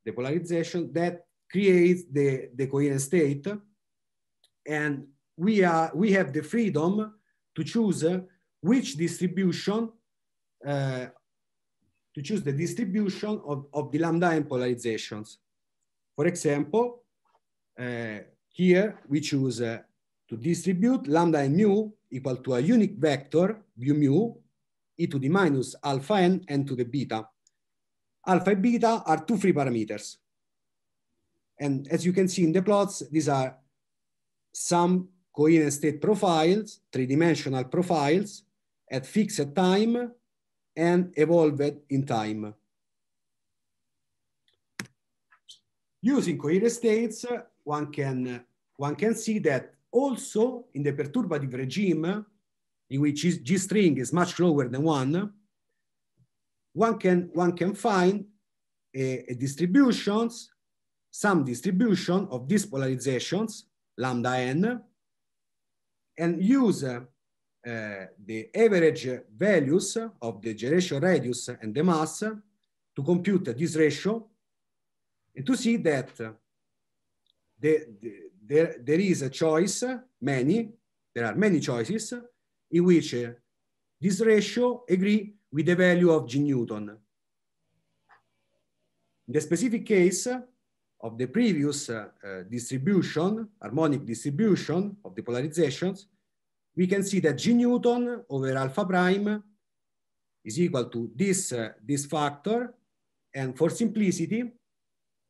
S1: the polarization that creates the, the coherent state. And we, are, we have the freedom to choose which distribution uh, to choose the distribution of, of the lambda and polarizations. For example, uh, here we choose uh, to distribute lambda and mu equal to a unique vector, mu mu, e to the minus alpha n and to the beta. Alpha and beta are two free parameters. And as you can see in the plots, these are some coherent state profiles, three-dimensional profiles at fixed time and evolved in time. Using coherent states, one can, one can see that also in the perturbative regime, in which G string is much lower than one, one can, one can find a, eh, a eh, distributions, some distribution of these polarizations, lambda n, and use Eh, the average values of the generation radius and the mass to compute this ratio and to see that the, the, there is a choice, many, there are many choices in which this ratio agree with the value of G Newton. In the specific case of the previous uh, distribution, harmonic distribution of the polarizations, we can see that G Newton over alpha prime is equal to this, uh, this factor. And for simplicity,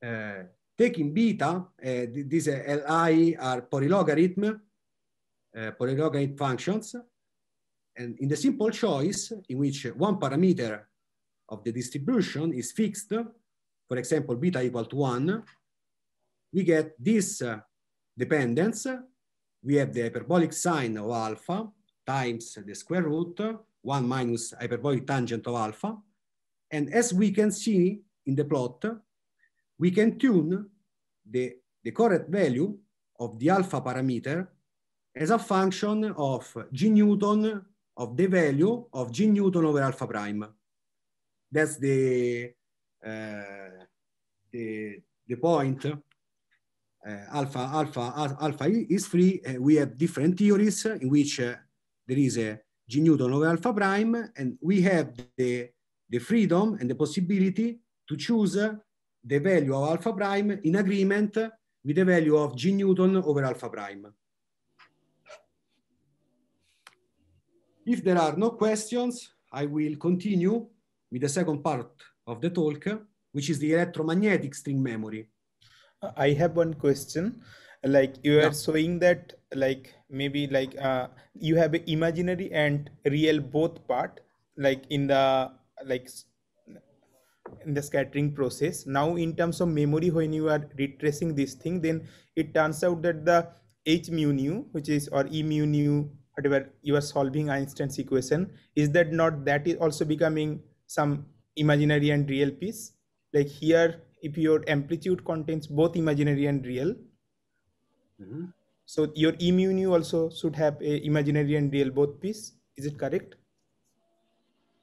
S1: uh, taking beta, uh, these uh, Li are polylogarithm, uh, polylogarithm functions. And in the simple choice in which one parameter of the distribution is fixed, for example, beta equal to one, we get this uh, dependence we have the hyperbolic sine of alpha times the square root 1 minus hyperbolic tangent of alpha. And as we can see in the plot, we can tune the, the correct value of the alpha parameter as a function of g newton of the value of g newton over alpha prime. That's the, uh, the, the point uh, alpha, alpha, alpha is free, uh, we have different theories in which uh, there is a G Newton over alpha prime, and we have the, the freedom and the possibility to choose the value of alpha prime in agreement with the value of G Newton over alpha prime. If there are no questions, I will continue with the second part
S3: of the talk, which is the electromagnetic string memory. I have one question. Like you are yeah. showing that like maybe like uh, you have an imaginary and real both part like in the like in the scattering process now in terms of memory when you are retracing this thing then it turns out that the h mu nu which is or e mu nu whatever you are solving einstein's equation is that not that is also becoming some imaginary and real piece like here if your amplitude contains both imaginary and real mm-hmm. so your immune also should have a imaginary and real both piece is it correct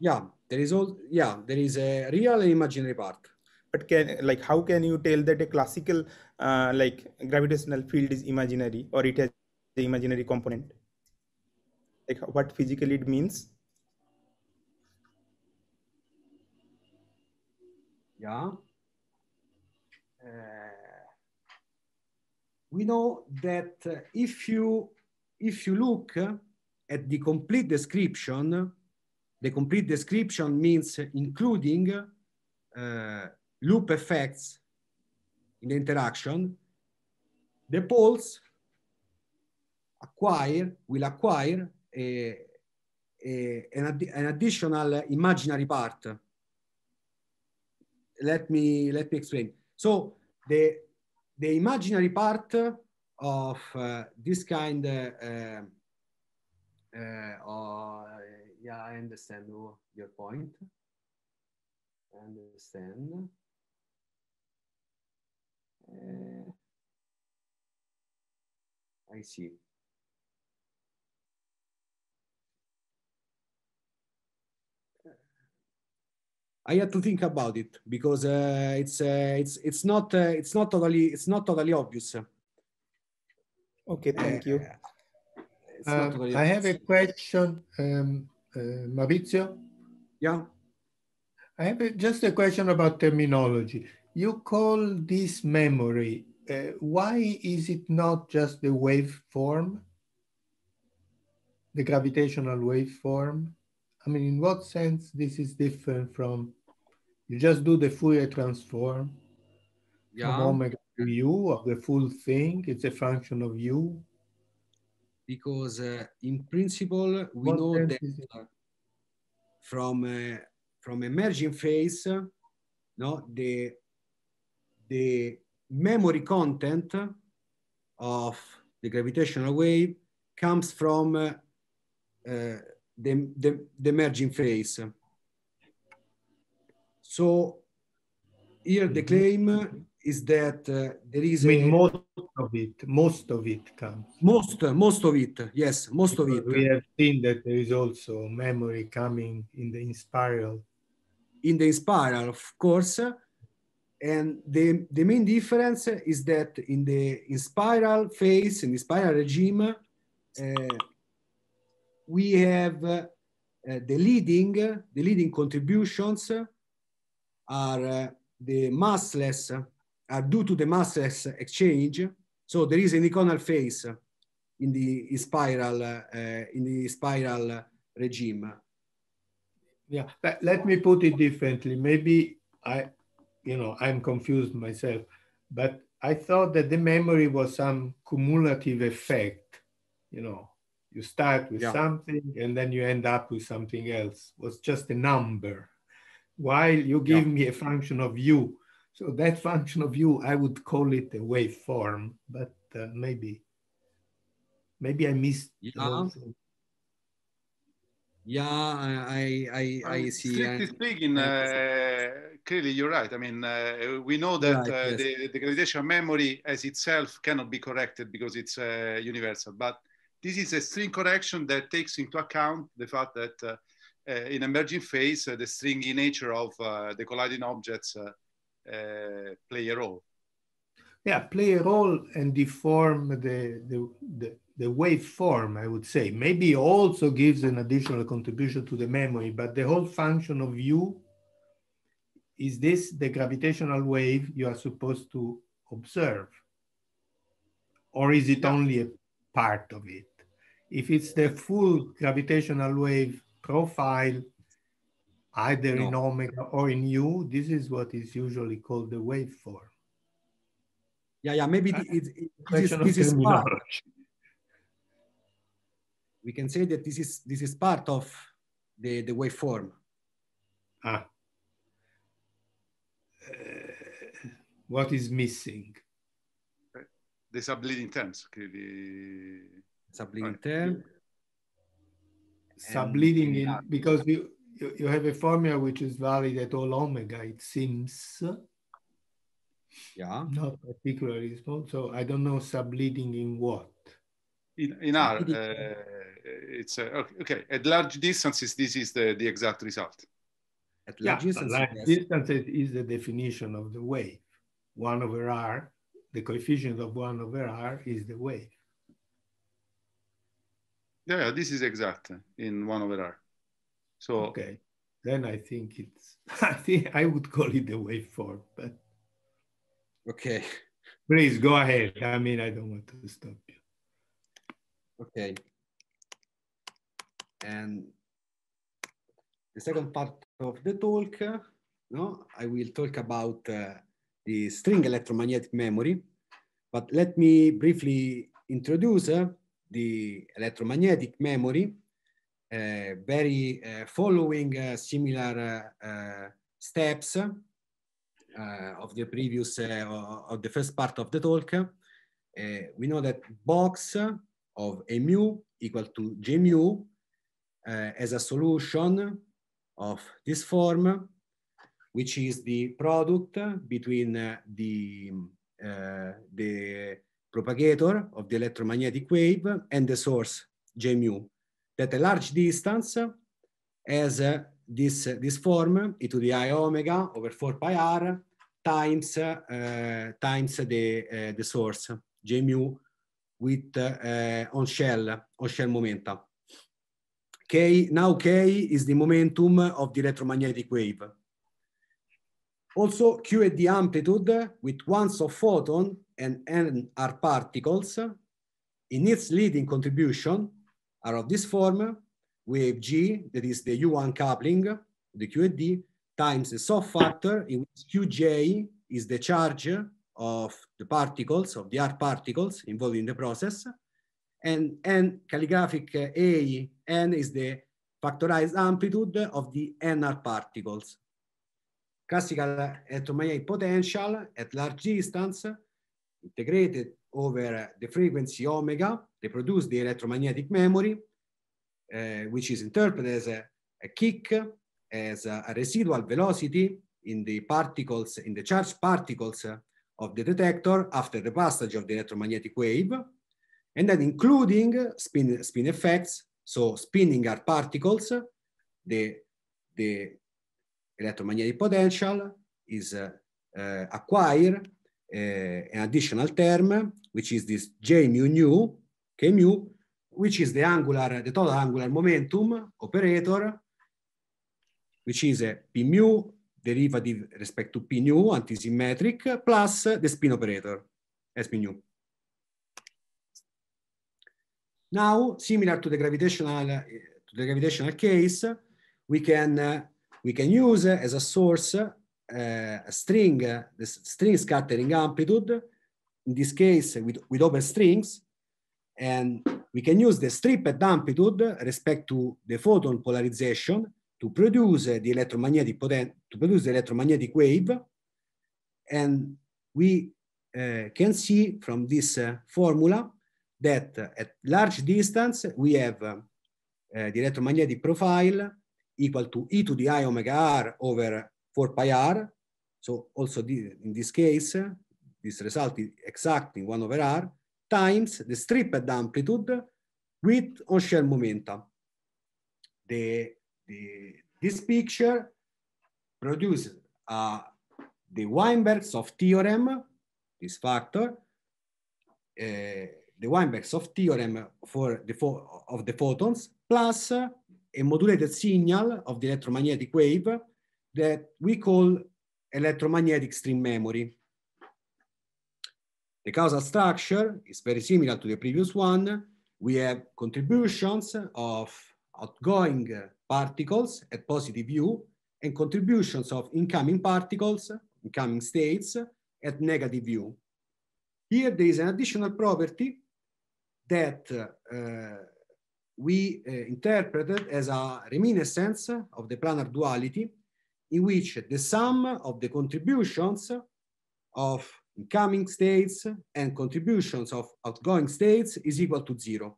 S3: yeah there is all yeah there is a real imaginary part but can like how can you tell that a classical uh, like gravitational field is imaginary or it has the imaginary component like what physically it means
S1: yeah uh, we know that uh, if you if you look uh, at the complete description, the complete description means including uh, loop effects in the interaction, the poles acquire, will acquire a, a, an, ad an additional imaginary part. Let me, let me explain. So the, the imaginary part of uh, this kind uh, uh, uh oh, yeah, I understand your point. I understand. Uh, I see. I had to think about it because uh, it's uh, it's it's not uh, it's not totally it's not totally obvious.
S3: Okay,
S5: thank
S1: you.
S3: Uh, totally um, I have a
S5: question, um, uh, Maurizio. Yeah. I have a, just a question about terminology. You call this memory. Uh, why is it not just the wave form, the gravitational wave form? I mean, in what sense this is different from you just do the Fourier transform yeah. from omega to u of the full
S1: thing. It's a function of u. Because uh, in principle, we what know that uh, from uh, from emerging phase, no, the the memory content of the gravitational wave comes from uh, uh, the, the, the merging phase. So here the mhm. claim is that uh, there is I mean, a, most of it most of it comes most most of it yes most because of it we have seen that there is also memory coming in the spiral, in the spiral, of course and the, the main difference is that in the in spiral phase in the spiral regime uh, we have uh, uh, the leading, the leading contributions are uh, the massless, are due to the massless exchange. So there is an iconal phase in the spiral, in the spiral regime. Yeah, let me put it differently.
S5: Maybe I, you know, I'm confused myself, but I thought that the memory was some cumulative effect, you know, you start with yeah. something and then you end up with something else. It was just a number. While you give yeah. me a function of u, so that function of u, I would call it a waveform, but uh, maybe, maybe I missed.
S1: Yeah, yeah I, I, I, see. Strictly
S4: speaking, uh, clearly you're right. I mean, uh, we know that right, uh, yes. the, the gravitational memory as itself cannot be corrected because it's uh, universal, but this is a string correction that takes into account the fact that uh, uh, in emerging phase, uh, the stringy nature of uh, the colliding objects uh, play a role.
S5: Yeah, play a role and deform the, the, the, the waveform, I would say. Maybe also gives an additional contribution to the memory, but the whole function of U is this the gravitational wave you are supposed to observe? Or is it only a part of it? if it's the full gravitational wave profile, either no. in omega or in u, this is what is usually called the waveform. Yeah, yeah, maybe uh, it, it,
S1: this, this is part. We can say that this is this is part of the, the waveform. Ah. Uh, what is missing?
S4: These are bleeding terms. Okay sublinter.
S5: Subleading in, because you, you, have a formula which is valid at all omega, it seems. Yeah. Not particularly small. So I don't know subleading in what.
S4: In, in R, uh, it's uh, okay, okay, At large distances, this is the, the exact result. At large, yeah, distances, yes.
S5: distances is the definition of the wave. One over R, the coefficient of one over R is the wave.
S4: Yeah, this is exact in 1 over r. So okay,
S5: then I think it's I think I would call it the waveform, but okay. Please go ahead. I
S1: mean, I don't want to stop you. Okay. And the second part of the talk, no, I will talk about uh, the string electromagnetic memory, but let me briefly introduce uh, the electromagnetic memory, eh, very eh, following eh, similar steps of the previous, of the first part of the talk. we know that box of mu equal to j mu as a solution of this form, which is the product between the, the propagator of the electromagnetic wave and the source J mu. That a large distance has uh, this, uh, this form e to the i omega over 4 pi r times, uh, times the, uh, the source J mu with uh, on shell, on shell momenta. K, now K is the momentum of the electromagnetic wave also Q amplitude with one of photon and n R particles. In its leading contribution are of this form, wave G, that is the U1 coupling, the Q times the soft factor in which Qj is the charge of the particles, of the R particles involved in the process. And N calligraphic uh, A, N is the factorized amplitude of the NR particles. Classical atomia potential at large distance integrated over the frequency omega, reproduce the electromagnetic memory, uh, which is interpreted as a, a kick, as a, a, residual velocity in the particles, in the charged particles of the detector after the passage of the electromagnetic wave, and then including spin, spin effects, so spinning are particles, the, the electromagnetic potential is uh, uh, acquire uh, an additional term, which is this J mu nu, K mu, which is the angular, the total angular momentum operator, which is a P mu derivative respect to P nu antisymmetric plus the spin operator, SP nu. Now, similar to the gravitational, to the gravitational case, we can we can use as a source uh, a string, the string scattering amplitude, in this case with, with open strings, and we can use the stripped amplitude respect to the photon polarization to produce the electromagnetic potent to produce the electromagnetic wave, and we uh, can see from this uh, formula that uh, at large distance we have uh, the electromagnetic profile equal to e to the i omega r over 4 pi r. So also the, in this case, this result is exact in 1 over r times the stripped amplitude with on-shell momentum. The, the, this picture produces uh, the Weinberg's theorem, this factor, uh, the Weinberg's theorem for the of the photons plus uh, a modulated signal of the electromagnetic wave that we call electromagnetic stream memory. The causal structure is very similar to the previous one. We have contributions of outgoing particles at positive U and contributions of incoming particles, incoming states at negative U. Here there is an additional property that uh, we uh, interpreted as a reminiscence of the planar duality in which the sum of the contributions of incoming states and contributions of outgoing states is equal to zero.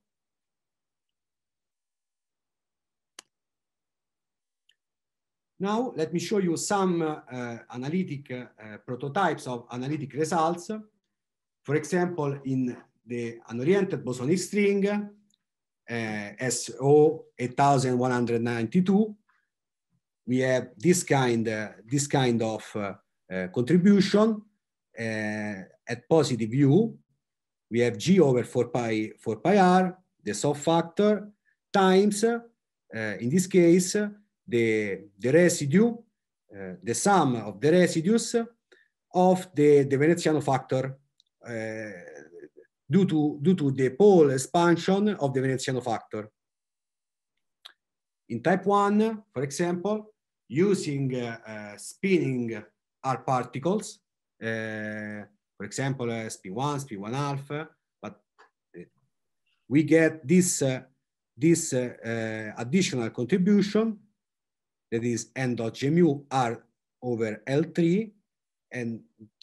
S1: Now, let me show you some uh, analytic uh, prototypes of analytic results. For example, in the unoriented bosonic string, uh, SO 8192, we have this kind, uh, this kind of uh, uh, contribution uh, at positive U. We have G over 4 pi, 4 pi R, the soft factor, times, in this case, the, the residue, the sum of the residues of the, the Veneziano factor uh, due to, due to the pole expansion of the Veneziano factor. In type 1, for example, using uh, uh, spinning R particles, uh, for example, spin1, spin1 alpha, but uh, we get this, uh, this uh, additional contribution that is n dot gmu r over L3, and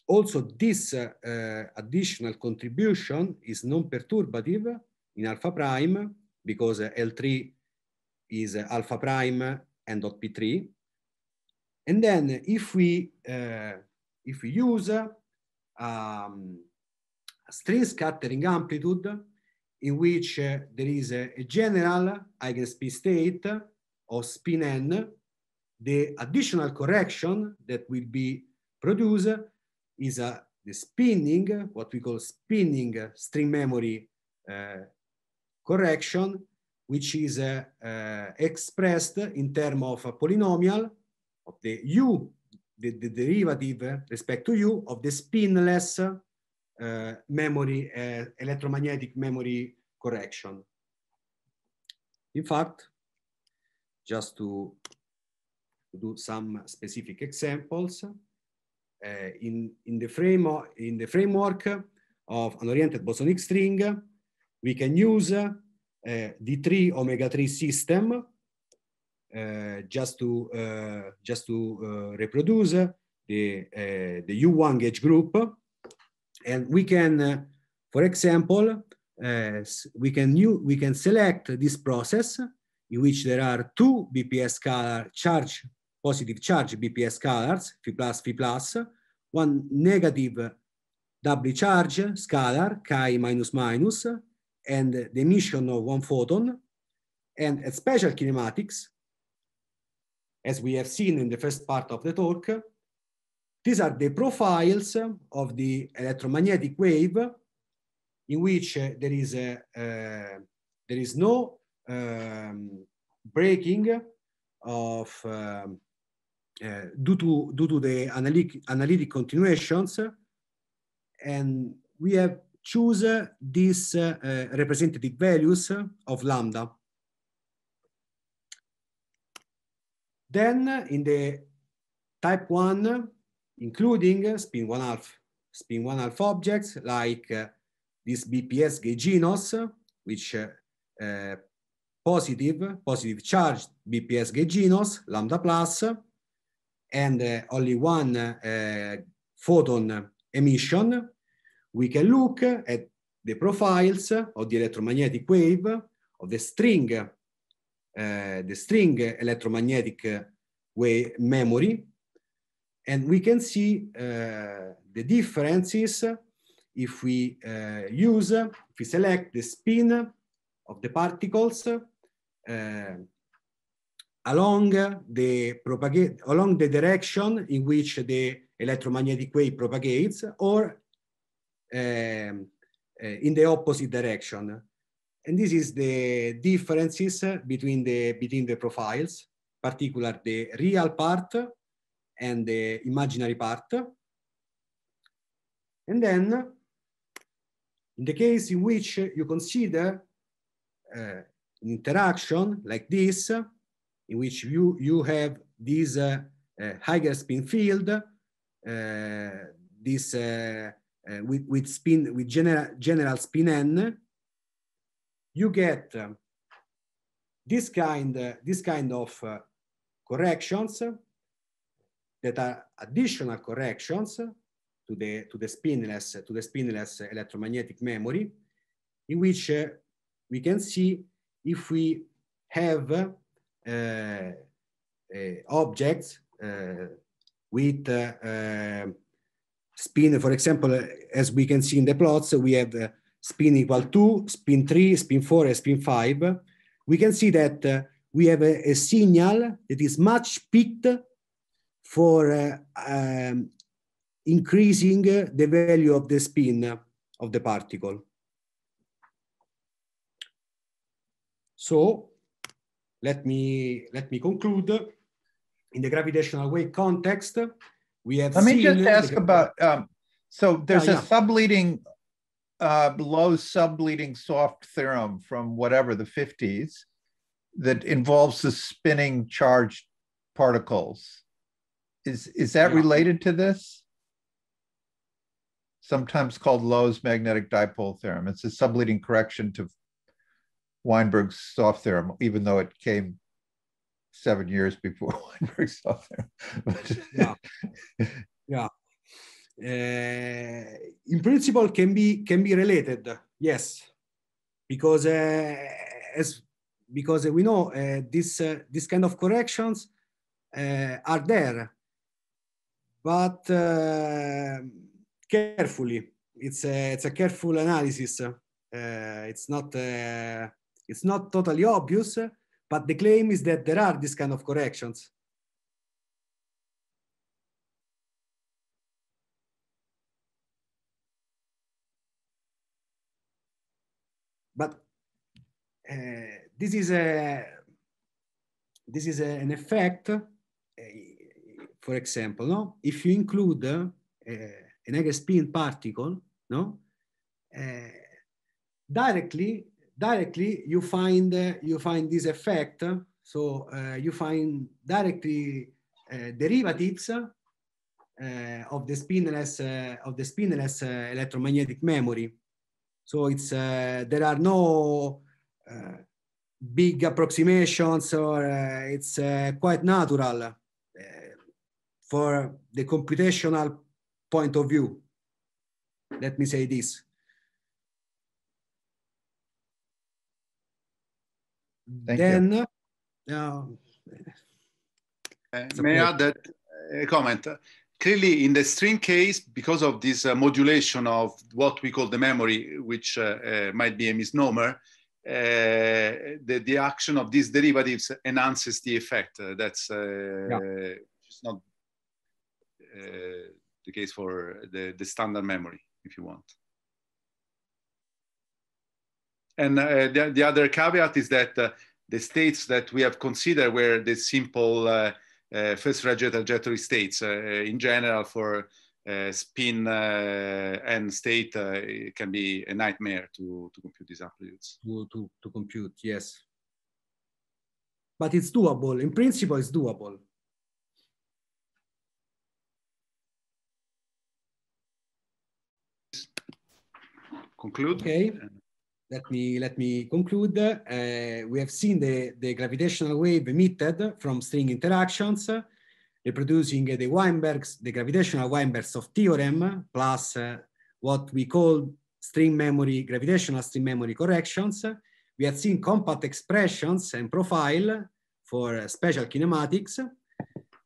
S1: also, this uh, uh, additional contribution is non-perturbative in alpha prime because uh, L3 is alpha prime and dot P3. And then if we, if we use um, string scattering amplitude in which uh, there is a, a general eigenspin state of spin n. The additional correction that will be produced is uh, the spinning, what we call spinning uh, string memory uh, correction, which is uh, expressed in terms of a polynomial of the u, the, the derivative respect to u of the spinless memory, electromagnetic memory correction. In fact, just to do some specific examples, Eh, in, in, the frame in the framework of an oriented bosonic string, we can use eh, the 3 omega-3 system eh, just to, just to reproduce the, the U1 gauge group. And we can, for example, we, can new, we can select this process in which there are two BPS color charge positive charge BPS scalars, phi plus, phi plus, one negative doubly charge scalar, chi minus minus, and the emission of one photon, and at special kinematics, as we have seen in the first part of the talk, these are the profiles of the electromagnetic wave in which there is, a, uh, there is no um, breaking of um, Eh, due to due to the analytic analytic continuations, and we have choose eh, these eh, representative values of lambda. Then in the type 1, including spin 1 half, spin 1 half objects like uh, this BPS Gauginos, which uh, uh, positive, positive charged BPS Gauginos, lambda plus, and uh, only one uh, photon emission, we can look at the profiles of the electromagnetic wave of the string, uh, the string electromagnetic uh, wave memory, and we can see uh, the differences if we uh, use, if we select the spin of the particles along the propagate along the direction in which the electromagnetic wave propagates or um, uh, in the opposite direction. And this is the differences between the between the profiles, particular the real part and the imaginary part. And then in the case in which you consider uh, interaction like this, in which you, you have this uh, uh, higher spin field, uh, this with, with spin, with general, general spin n, you get um, this kind, this kind of corrections that are additional corrections to the to the spinless to the spinless electromagnetic memory in which uh, we can see if we have uh, uh, objects uh, with spin, for example, as we can see in the plots, we have spin equal two, spin three, spin four, and spin five. We can see that we have a, a, signal that is much peaked for uh, um, increasing the value of the spin of the particle. So let me, let me conclude. In the gravitational wave context, we have Let me just ask about, um,
S2: so there's yeah, a yeah.
S1: subleading, uh,
S2: low subleading soft theorem from whatever, the 50s, that involves the spinning charged particles. Is, is that yeah. related to this? Sometimes called Lowe's magnetic dipole theorem. It's a subleading correction to Weinberg's soft theorem, even though it came seven
S1: years before Weinberg's soft theorem. yeah. yeah. Uh, in principle can be can be related yes because uh, as because we know uh, this uh, this kind of corrections are there but carefully it's a it's a careful analysis it's not it's not totally obvious, but the claim is that there are these kind of corrections. But uh, this is a this is a, an effect. Uh, for example, no, if you include uh, an eigenspin particle, no, uh, directly directly you find uh, you find this effect. So uh, you find directly uh, derivatives uh, of the spinless uh, of the spinless electromagnetic memory. So it's there are no big approximations, or it's quite natural for the computational point of view. Let me say this. Thank then, you. Uh, uh, may I add a
S4: uh, comment? Clearly, in the string case, because of this modulation of what we call the memory, which might be a misnomer, uh, the, the action of these derivatives enhances the effect. Uh, that's uh, yeah. it's not the case for the, the standard memory, if you want. And uh, the, the, other caveat is that uh, the states that we have considered were the simple uh, first graduate trajectory states in general for spin and state it can be a nightmare
S1: to, to compute these amplitudes. To, to, to compute, yes. But it's doable. In principle, it's doable. conclude. Okay let me let me conclude. Uh, we have seen the, the gravitational wave emitted from string interactions, uh, reproducing uh, the Weinberg's the gravitational Weinberg's of theorem plus uh, what we call string memory gravitational string memory corrections. We have seen compact expressions and profile for uh, special kinematics.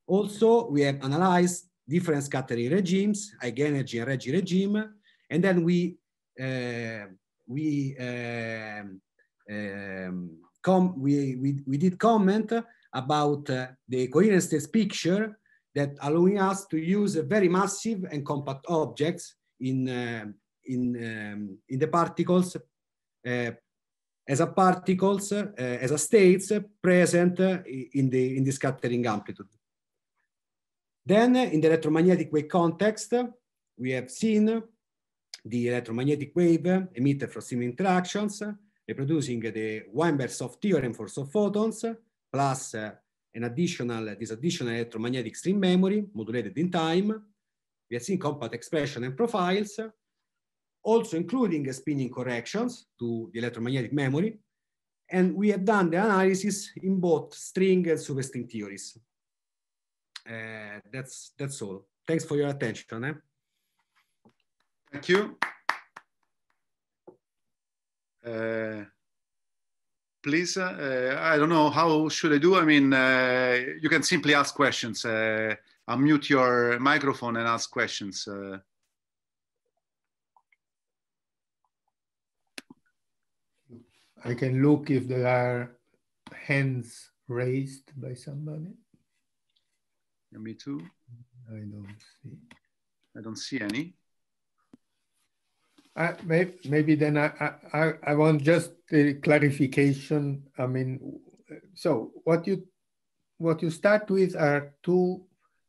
S1: Also, we have analyzed different scattering regimes, eigenergy and Regi regime, and then we uh, we um, um, com we, we, we did comment about uh, the coherence state picture that allowing us to use very massive and compact objects in, uh, in, um, in the particles uh, as a particles, uh, as a states present uh, in, the, in the scattering amplitude. Then in the electromagnetic wave context, we have seen the electromagnetic wave emitted from sim interactions, reproducing the Weinberg-Soft theorem for soft photons, plus uh, an additional, this additional electromagnetic stream memory modulated in time. We have seen compact expression and profiles, also including spinning corrections to the electromagnetic memory. And we have done the analysis in both string and superstring theories. Uh, that's, that's all. Thanks for your attention. Eh? Thank you.
S4: Uh, please, uh, I don't know how should I do. I mean, uh, you can simply ask questions. Uh, unmute your microphone and ask questions. Uh.
S5: I can look if there are hands raised by somebody.
S4: Yeah, me too. I don't see. I don't see any.
S5: I, uh, maybe then I, I, I want just the clarification. I mean, so what you what you start with are two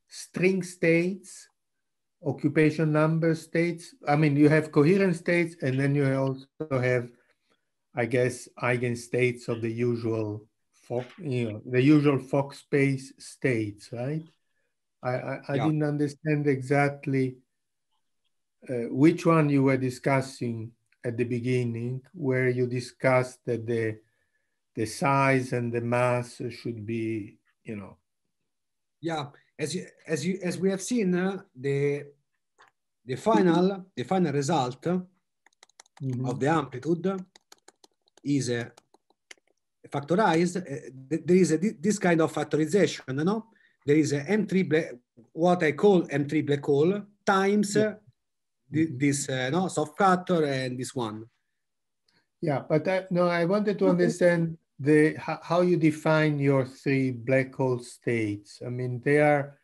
S5: string states, occupation number states. I mean, you have coherent states, and then you also have, I guess, eigenstates of the usual, you know, the usual Fock space states, right? I, I, I yeah. didn't understand exactly uh, which one you were discussing at the beginning, where you discussed that the the size and the mass should be, you know.
S1: Yeah, as you, as you as we have seen, uh, the the final the final result mm -hmm. of the amplitude is uh, factorized. Uh, there is a, this kind of factorization, you know. There is a M3 black, what I call M3 black hole times yeah this uh, no soft cutter and this one.
S5: Yeah, but I, no, I wanted to understand the how you define your three black hole states. I mean, they are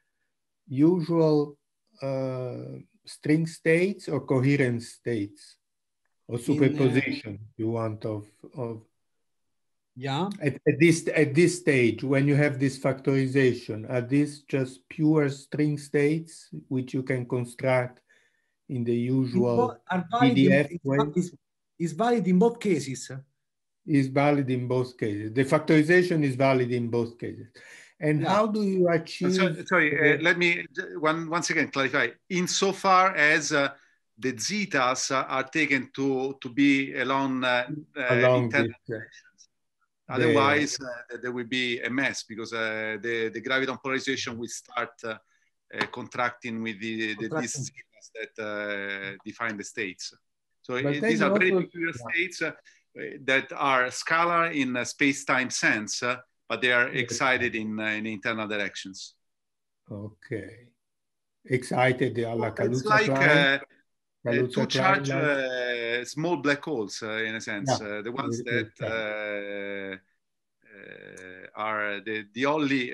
S5: usual uh, string states or coherent states or superposition In, uh, you want of of yeah at, at, this at this stage when you have this factorization are these just pure string states which you can construct in the usual PDF in, way. Is, is valid in both cases. Is valid in both cases. The factorization is valid in both cases. And yeah. how do you achieve? sorry, uh,
S4: let me one once again clarify. Insofar as uh, the zetas uh, are taken to to be along uh, uh along uh, otherwise the, there will be a mess because the the graviton polarization will start contracting with the, the contracting. this that uh, define the states. So these are very peculiar yeah. states uh, that are scalar in a space-time sense, uh, but they are excited in, in internal directions.
S5: Okay. Excited It's like uh, to charge
S4: uh, small black holes, uh, in a sense, yeah. the ones that are the, the only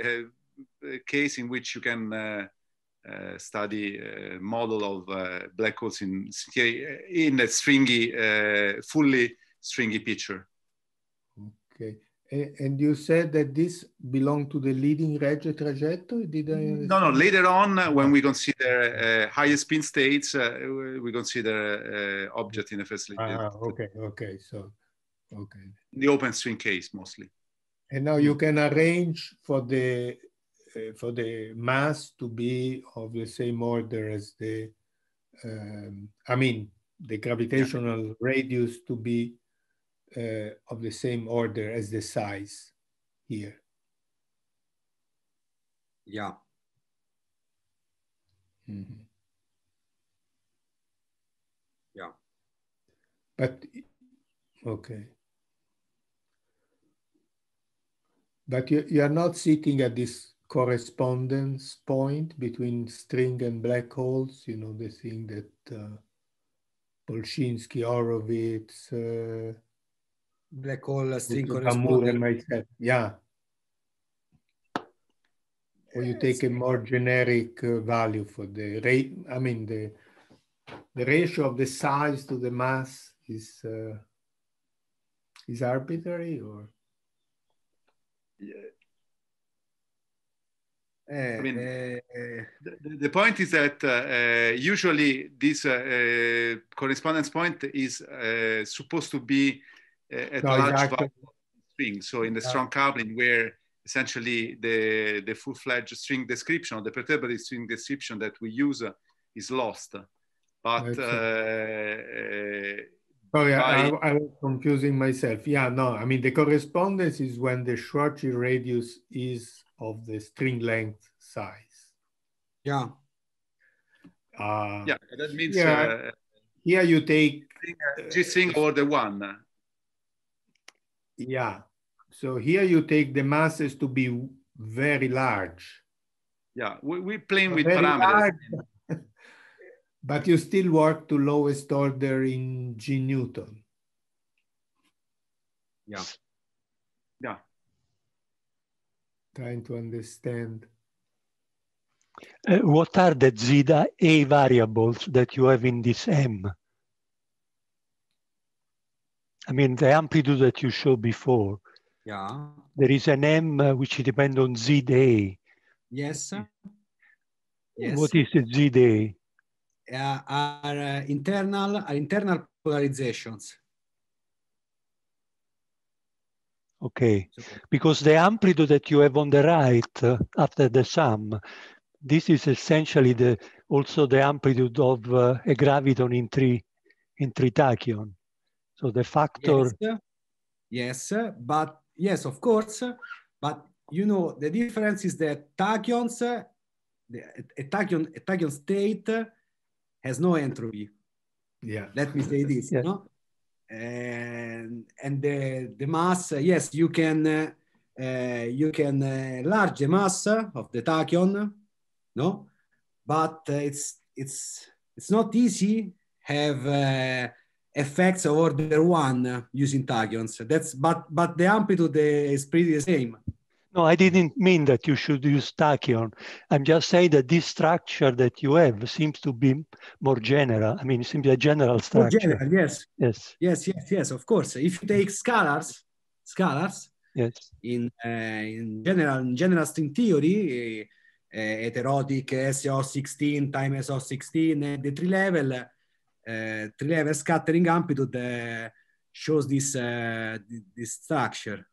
S4: case in which you can uh, study uh, model of uh, black holes in in a stringy, uh, fully stringy picture. Okay,
S5: and you said that this belonged to the leading edge trajectory. Did I? No, no.
S4: Later on, uh, when we consider uh, higher spin states, we consider object in the first. Ah, okay,
S5: okay. So,
S4: okay. The open string case mostly.
S5: And now you can arrange for the for the mass to be of the same order as the, um, I mean, the gravitational radius to be uh, of the same order as the size here.
S1: Yeah. Mm -hmm. Yeah.
S5: But, okay. But you, you are not sitting at this correspondence point between string and black holes, you know, the thing that uh, Polshinsky, Horowitz, uh, black hole
S1: string correspondence.
S5: Yeah. Or you take a more generic uh, value for the rate, I mean, the, the ratio of the size to the mass is, uh, is arbitrary or?
S4: Yeah I mean, eh, eh. the, the, point is that eh, usually this correspondence point is supposed to be at no, large exactly. string. So in the yeah. strong coupling where essentially the, the full-fledged string description, the perturbative string description that we use uh, is lost. But okay. uh, sorry, I, I,
S5: I, was confusing myself. Yeah, no, I mean the correspondence is when the Cauchy radius is of the string length size. Yeah. Uh, yeah, that means yeah, uh, here you take
S4: G sing uh, or the one.
S5: Yeah. So here you take the masses to be very large.
S4: Yeah, we, we're playing so with parameters.
S5: but you still work to lowest order in G Newton.
S4: Yeah. Yeah
S5: trying to understand.
S6: Uh, what are the zeta A variables that you have in this M? I mean, the amplitude that you showed before. Yeah. There is an M uh, which depends on Z day.
S1: Yes. Yes. What is
S6: the Z day?
S1: Uh, our uh, internal our uh, internal polarizations.
S6: Okay, because the amplitude that you have on the right uh, after the sum, this is essentially the also the amplitude of uh, a graviton in three in three tachyon. So the factor.
S1: Yes. yes, but yes, of course, but you know the difference is that tachyons, uh, the, a tachyon a tachyon state has no entropy. Yeah. Let me say this. Yeah. No? and and the, the mass yes you can uh, uh, you can uh, enlarge the mass of the tachyon no but it's it's it's not easy have effects of order one using tachyons that's but but the amplitude is pretty the same no, I
S6: didn't mean that you should use tachyon. I'm just saying that this structure that you have seems to be more general. I mean, it seems a general structure. More general, yes. Yes.
S1: Yes, yes, yes, of course. If you take scalars, scalars, yes. in, uh, in general in general string theory, uh, uh heterotic SO16 times SO16 at the three level, uh, three level scattering amplitude uh, shows this, uh, this structure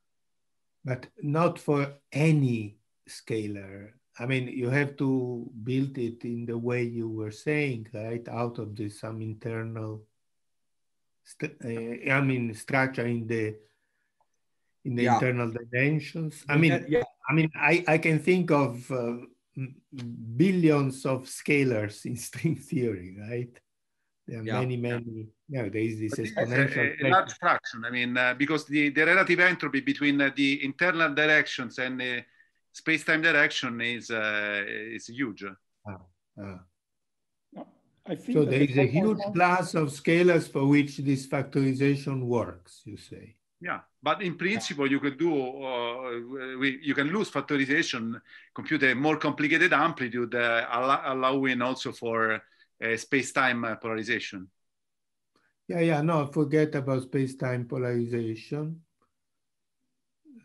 S1: but not for
S5: any scalar. I mean, you have to build it in the way you were saying, right? Out of the, some internal, uh, I mean, structure in the in the yeah. internal dimensions. I mean, yeah, yeah. I mean, I, I can think of uh, billions of scalars in string theory, right? There are yeah. many, many, yeah. you know, there is this but exponential. A, a, large
S4: fraction, I mean, uh, because the, the relative entropy between uh, the internal directions and the space-time direction is, uh, is huge. Ah, ah. I think so there is a huge
S5: class of scalars for which this factorization works, you say.
S4: Yeah, but in principle, you can do, uh, we, you can lose factorization, compute a more complicated amplitude, uh, allowing also for uh, space-time uh, polarization.
S5: Yeah, yeah, no, forget about space-time polarization.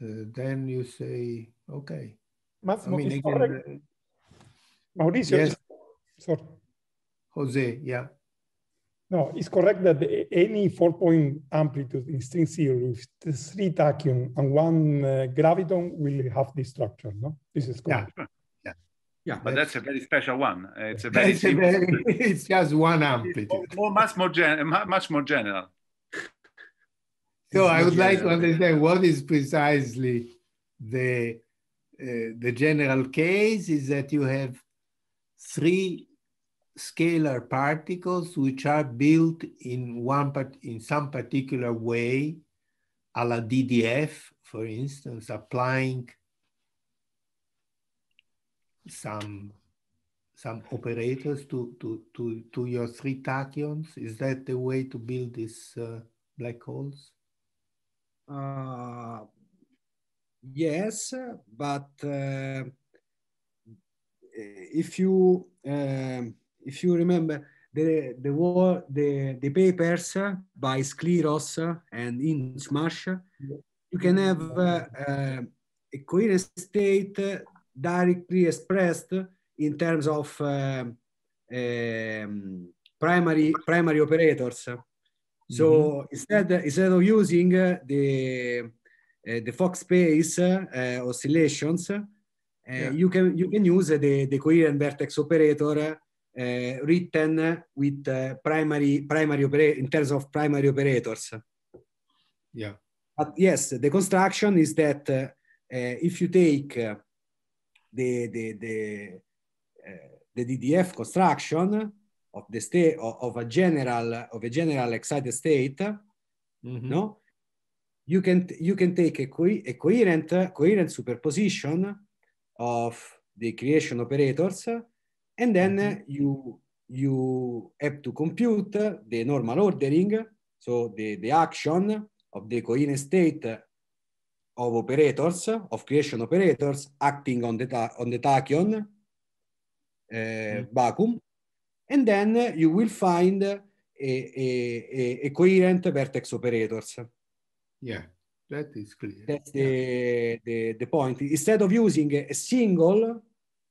S5: Uh, then you say, okay.
S3: Mas, I mean, again, eh, Mauricio, yes.
S5: sorry. Jose, yeah.
S6: No, it's correct that any four-point amplitude in string theory with three tachyon and one uh, graviton will have this
S5: structure, no? This is correct. Yeah.
S4: Yeah, but that's, that's, a very special one. It's a very, a very it's just one amplitude. More, more, much more gen, much more general. So I would general. like to
S5: understand what is precisely the uh, the general case is that you have three scalar particles which are built in one part in some particular way, a la DDF, for instance, applying some some operators to, to, to, to your three tachyons? Is that the way to build these uh, black
S1: holes? Uh, yes, but uh, if you um, if you remember the the war the the papers by Scleros and Smash, you can have uh, uh, a coherent state directly expressed in terms of uh, um, primary primary operators. So mm-hmm. instead instead of using the uh, the Fox space uh, oscillations, uh, yeah. you can you can use the the coherent vertex operator uh, written with uh, primary primary in terms of primary operators. Yeah. But yes, the construction is that if you take the the the, uh, the DDF construction of the state of a general of a general excited state, mm -hmm. no, you can you can take a, co- a coherent coherent superposition of the creation operators, and then mm -hmm. you you have to compute the normal ordering, so the the action of the coherent state of operators, of creation operators acting on the, on the tachyon uh, mm. vacuum. And then you will find a, a, a coherent vertex operators. Yeah, that is clear. That's the, yeah. the, the point. Instead of using a single,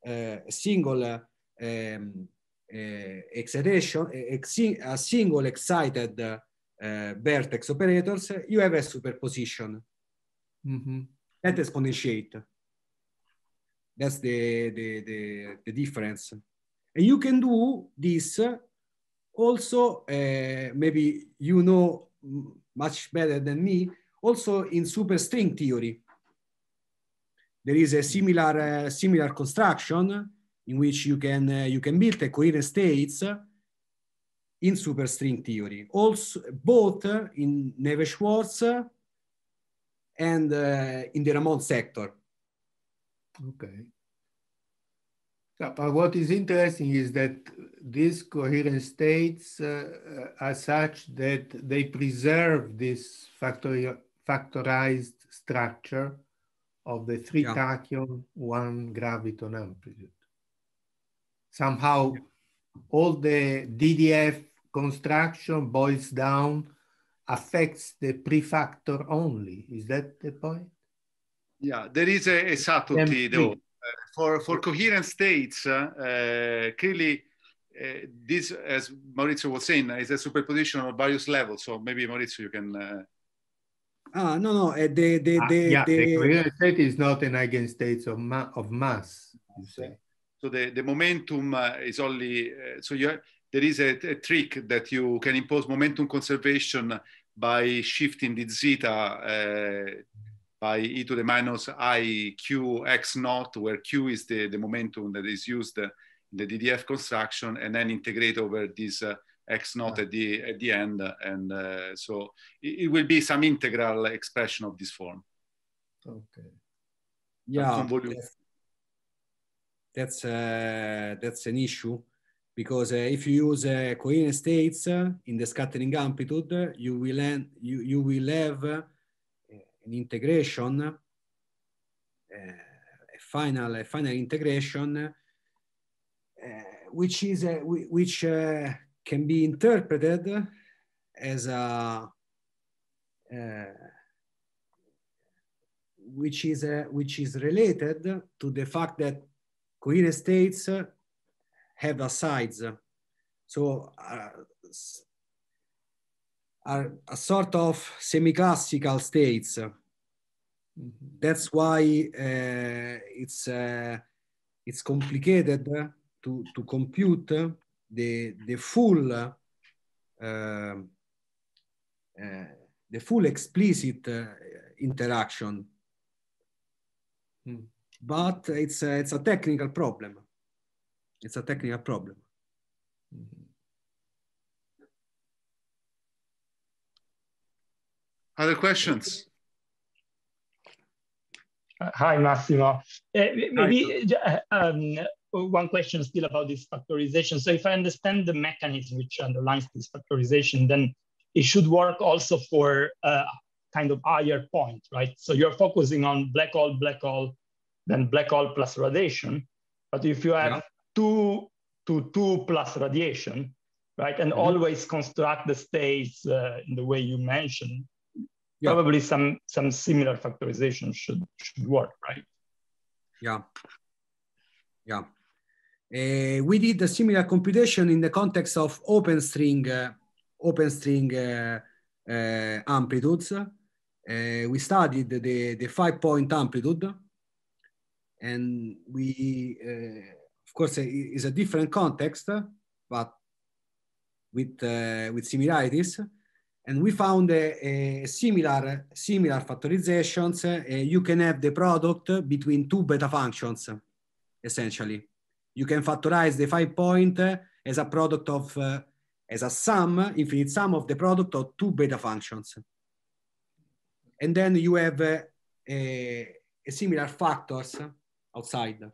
S1: uh, single uh, um, excitation, a, a, single excited vertex operators, you have a superposition. Mm-hmm. Let exponentiate. That's the, the, the, the, difference. And you can do this uh, also, uh, maybe you know much better than me, also in superstring theory. There is a similar, uh, similar construction in which you can, uh, you can build a coherent states in superstring theory. Also, both uh, in Neve-Schwarz and uh, in the Ramon sector. Okay. Yeah, but what is interesting is that these
S5: coherent states uh, uh are such that they preserve this factor factorized structure of the three yeah. tachyon, one graviton amplitude. Somehow, all the DDF construction boils down affects the prefactor only. Is that the point?
S4: Yeah, there is a, a subtlety though. Uh, for, for coherent states, uh, uh, clearly uh, this, as Maurizio was saying, is a superposition of various levels. So maybe Maurizio, you can. Uh...
S5: Ah, no, no. Uh, the, the, ah, the, yeah, the, coherent state is not an eigenstate of, ma of mass.
S4: So the, the momentum is only so you there is a, a, trick that you can impose momentum conservation by shifting the zeta uh, by e to the minus i q x naught, where q is the, the momentum that is used in the DDF construction, and then integrate over this uh, x naught at the at the end, and uh, so it, it, will be some integral expression of this form.
S1: Okay. Yeah. That's that's, uh, that's an issue because uh, if you use uh, coherent states uh, in the scattering amplitude, you will, end, you, you will have uh, an integration, uh, a final, a final integration, uh, which is which can be interpreted as a which is which is related to the fact that coherent states have a size. So uh, are a sort of semi-classical states. Mm-hmm. That's why uh, it's uh, it's complicated to, to compute the the full uh, uh the full explicit uh, interaction. Hmm. But it's a, uh, it's a technical problem. It's a technical problem. Mm -hmm.
S4: Other questions?
S6: Uh, hi, Massimo. Uh, maybe Hi. Uh, um, one question still about this factorization. So if I understand the mechanism which underlies this factorization, then it should work also for a kind of higher point, right? So you're focusing on black hole, black hole, then black hole plus radiation. But if you have yeah. 2 to 2 plus radiation, right? And mm-hmm. always construct the states uh, in the way you mentioned. Yeah. Probably some, some similar factorization should, should work, right?
S1: Yeah, yeah. Uh, we did a similar computation in the context of open string, uh, open string uh, uh, amplitudes. Uh, we studied the, the five point amplitude and we course, it's a different context, but with, uh, with similarities. And we found a, a similar, similar factorizations. Uh, you can have the product between two beta functions, essentially. You can factorize the five point uh, as a product of, uh, as a sum, infinite sum of the product of two beta functions. And then you have uh, a, a similar factors outside.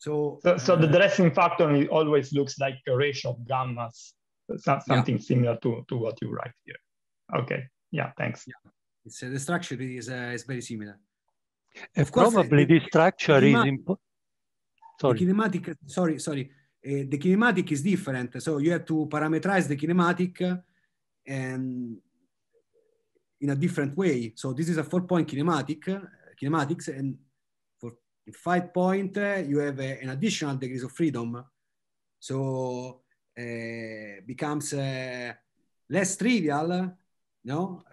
S1: So, so, so the uh, dressing factor always looks like a ratio of gammas, something yeah. similar to, to what you write here.
S6: Okay, yeah, thanks. Yeah.
S1: It's, uh, the structure is, uh, is very similar. Of course, probably the, structure is important. Sorry. The kinematic, sorry, sorry. Uh, the kinematic is different. So you have to parameterize the kinematic uh, and in a different way. So this is a four-point kinematic, uh, kinematics, and in five point, you have uh, an additional degrees of freedom. So uh, becomes uh, less trivial, no?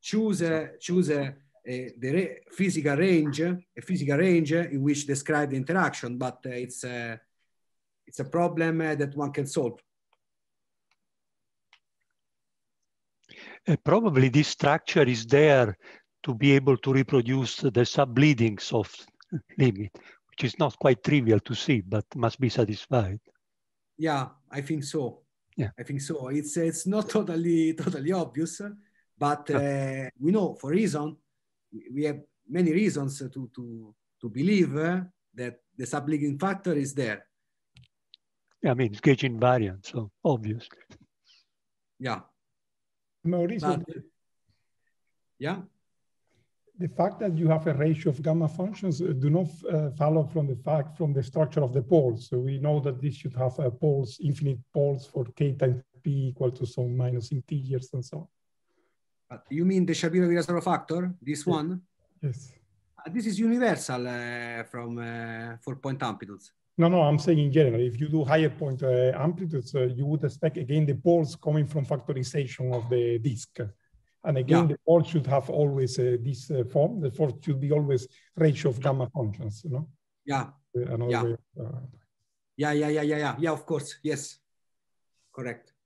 S1: choose choose uh, the re physical range, a physical range in which describe the interaction, but uh, it's, uh, it's a problem that one can solve.
S6: probably this structure is there to be able to reproduce the sub of limit, which is not quite trivial to see, but must be satisfied.
S1: Yeah, I think so. Yeah, I think so. It's it's not totally totally obvious, but uh, we know for reason we have many reasons to to to believe uh, that the sublingual factor is there.
S6: Yeah, I mean it's gauge invariant, so obvious. Yeah. Mauricio. But, yeah the fact that you have a ratio of gamma functions uh, do not uh, follow from the fact from the structure of the poles. So we know that this should have uh, poles, infinite poles for k times p equal to some minus integers and so on.
S1: you mean the Shapiro-Virasoro factor, this yeah. one? Yes. Uh, this is universal uh, from uh, for point amplitudes.
S6: No, no, I'm saying in general, if you do higher point amplitudes, you would expect again the poles coming from factorization of the disk. And again, yeah. the force should have always uh, this uh, form. The force should be always ratio of gamma functions, you know?
S1: Yeah. Uh, yeah. Way, uh, yeah, yeah, yeah, yeah, yeah, yeah, of course. Yes, correct.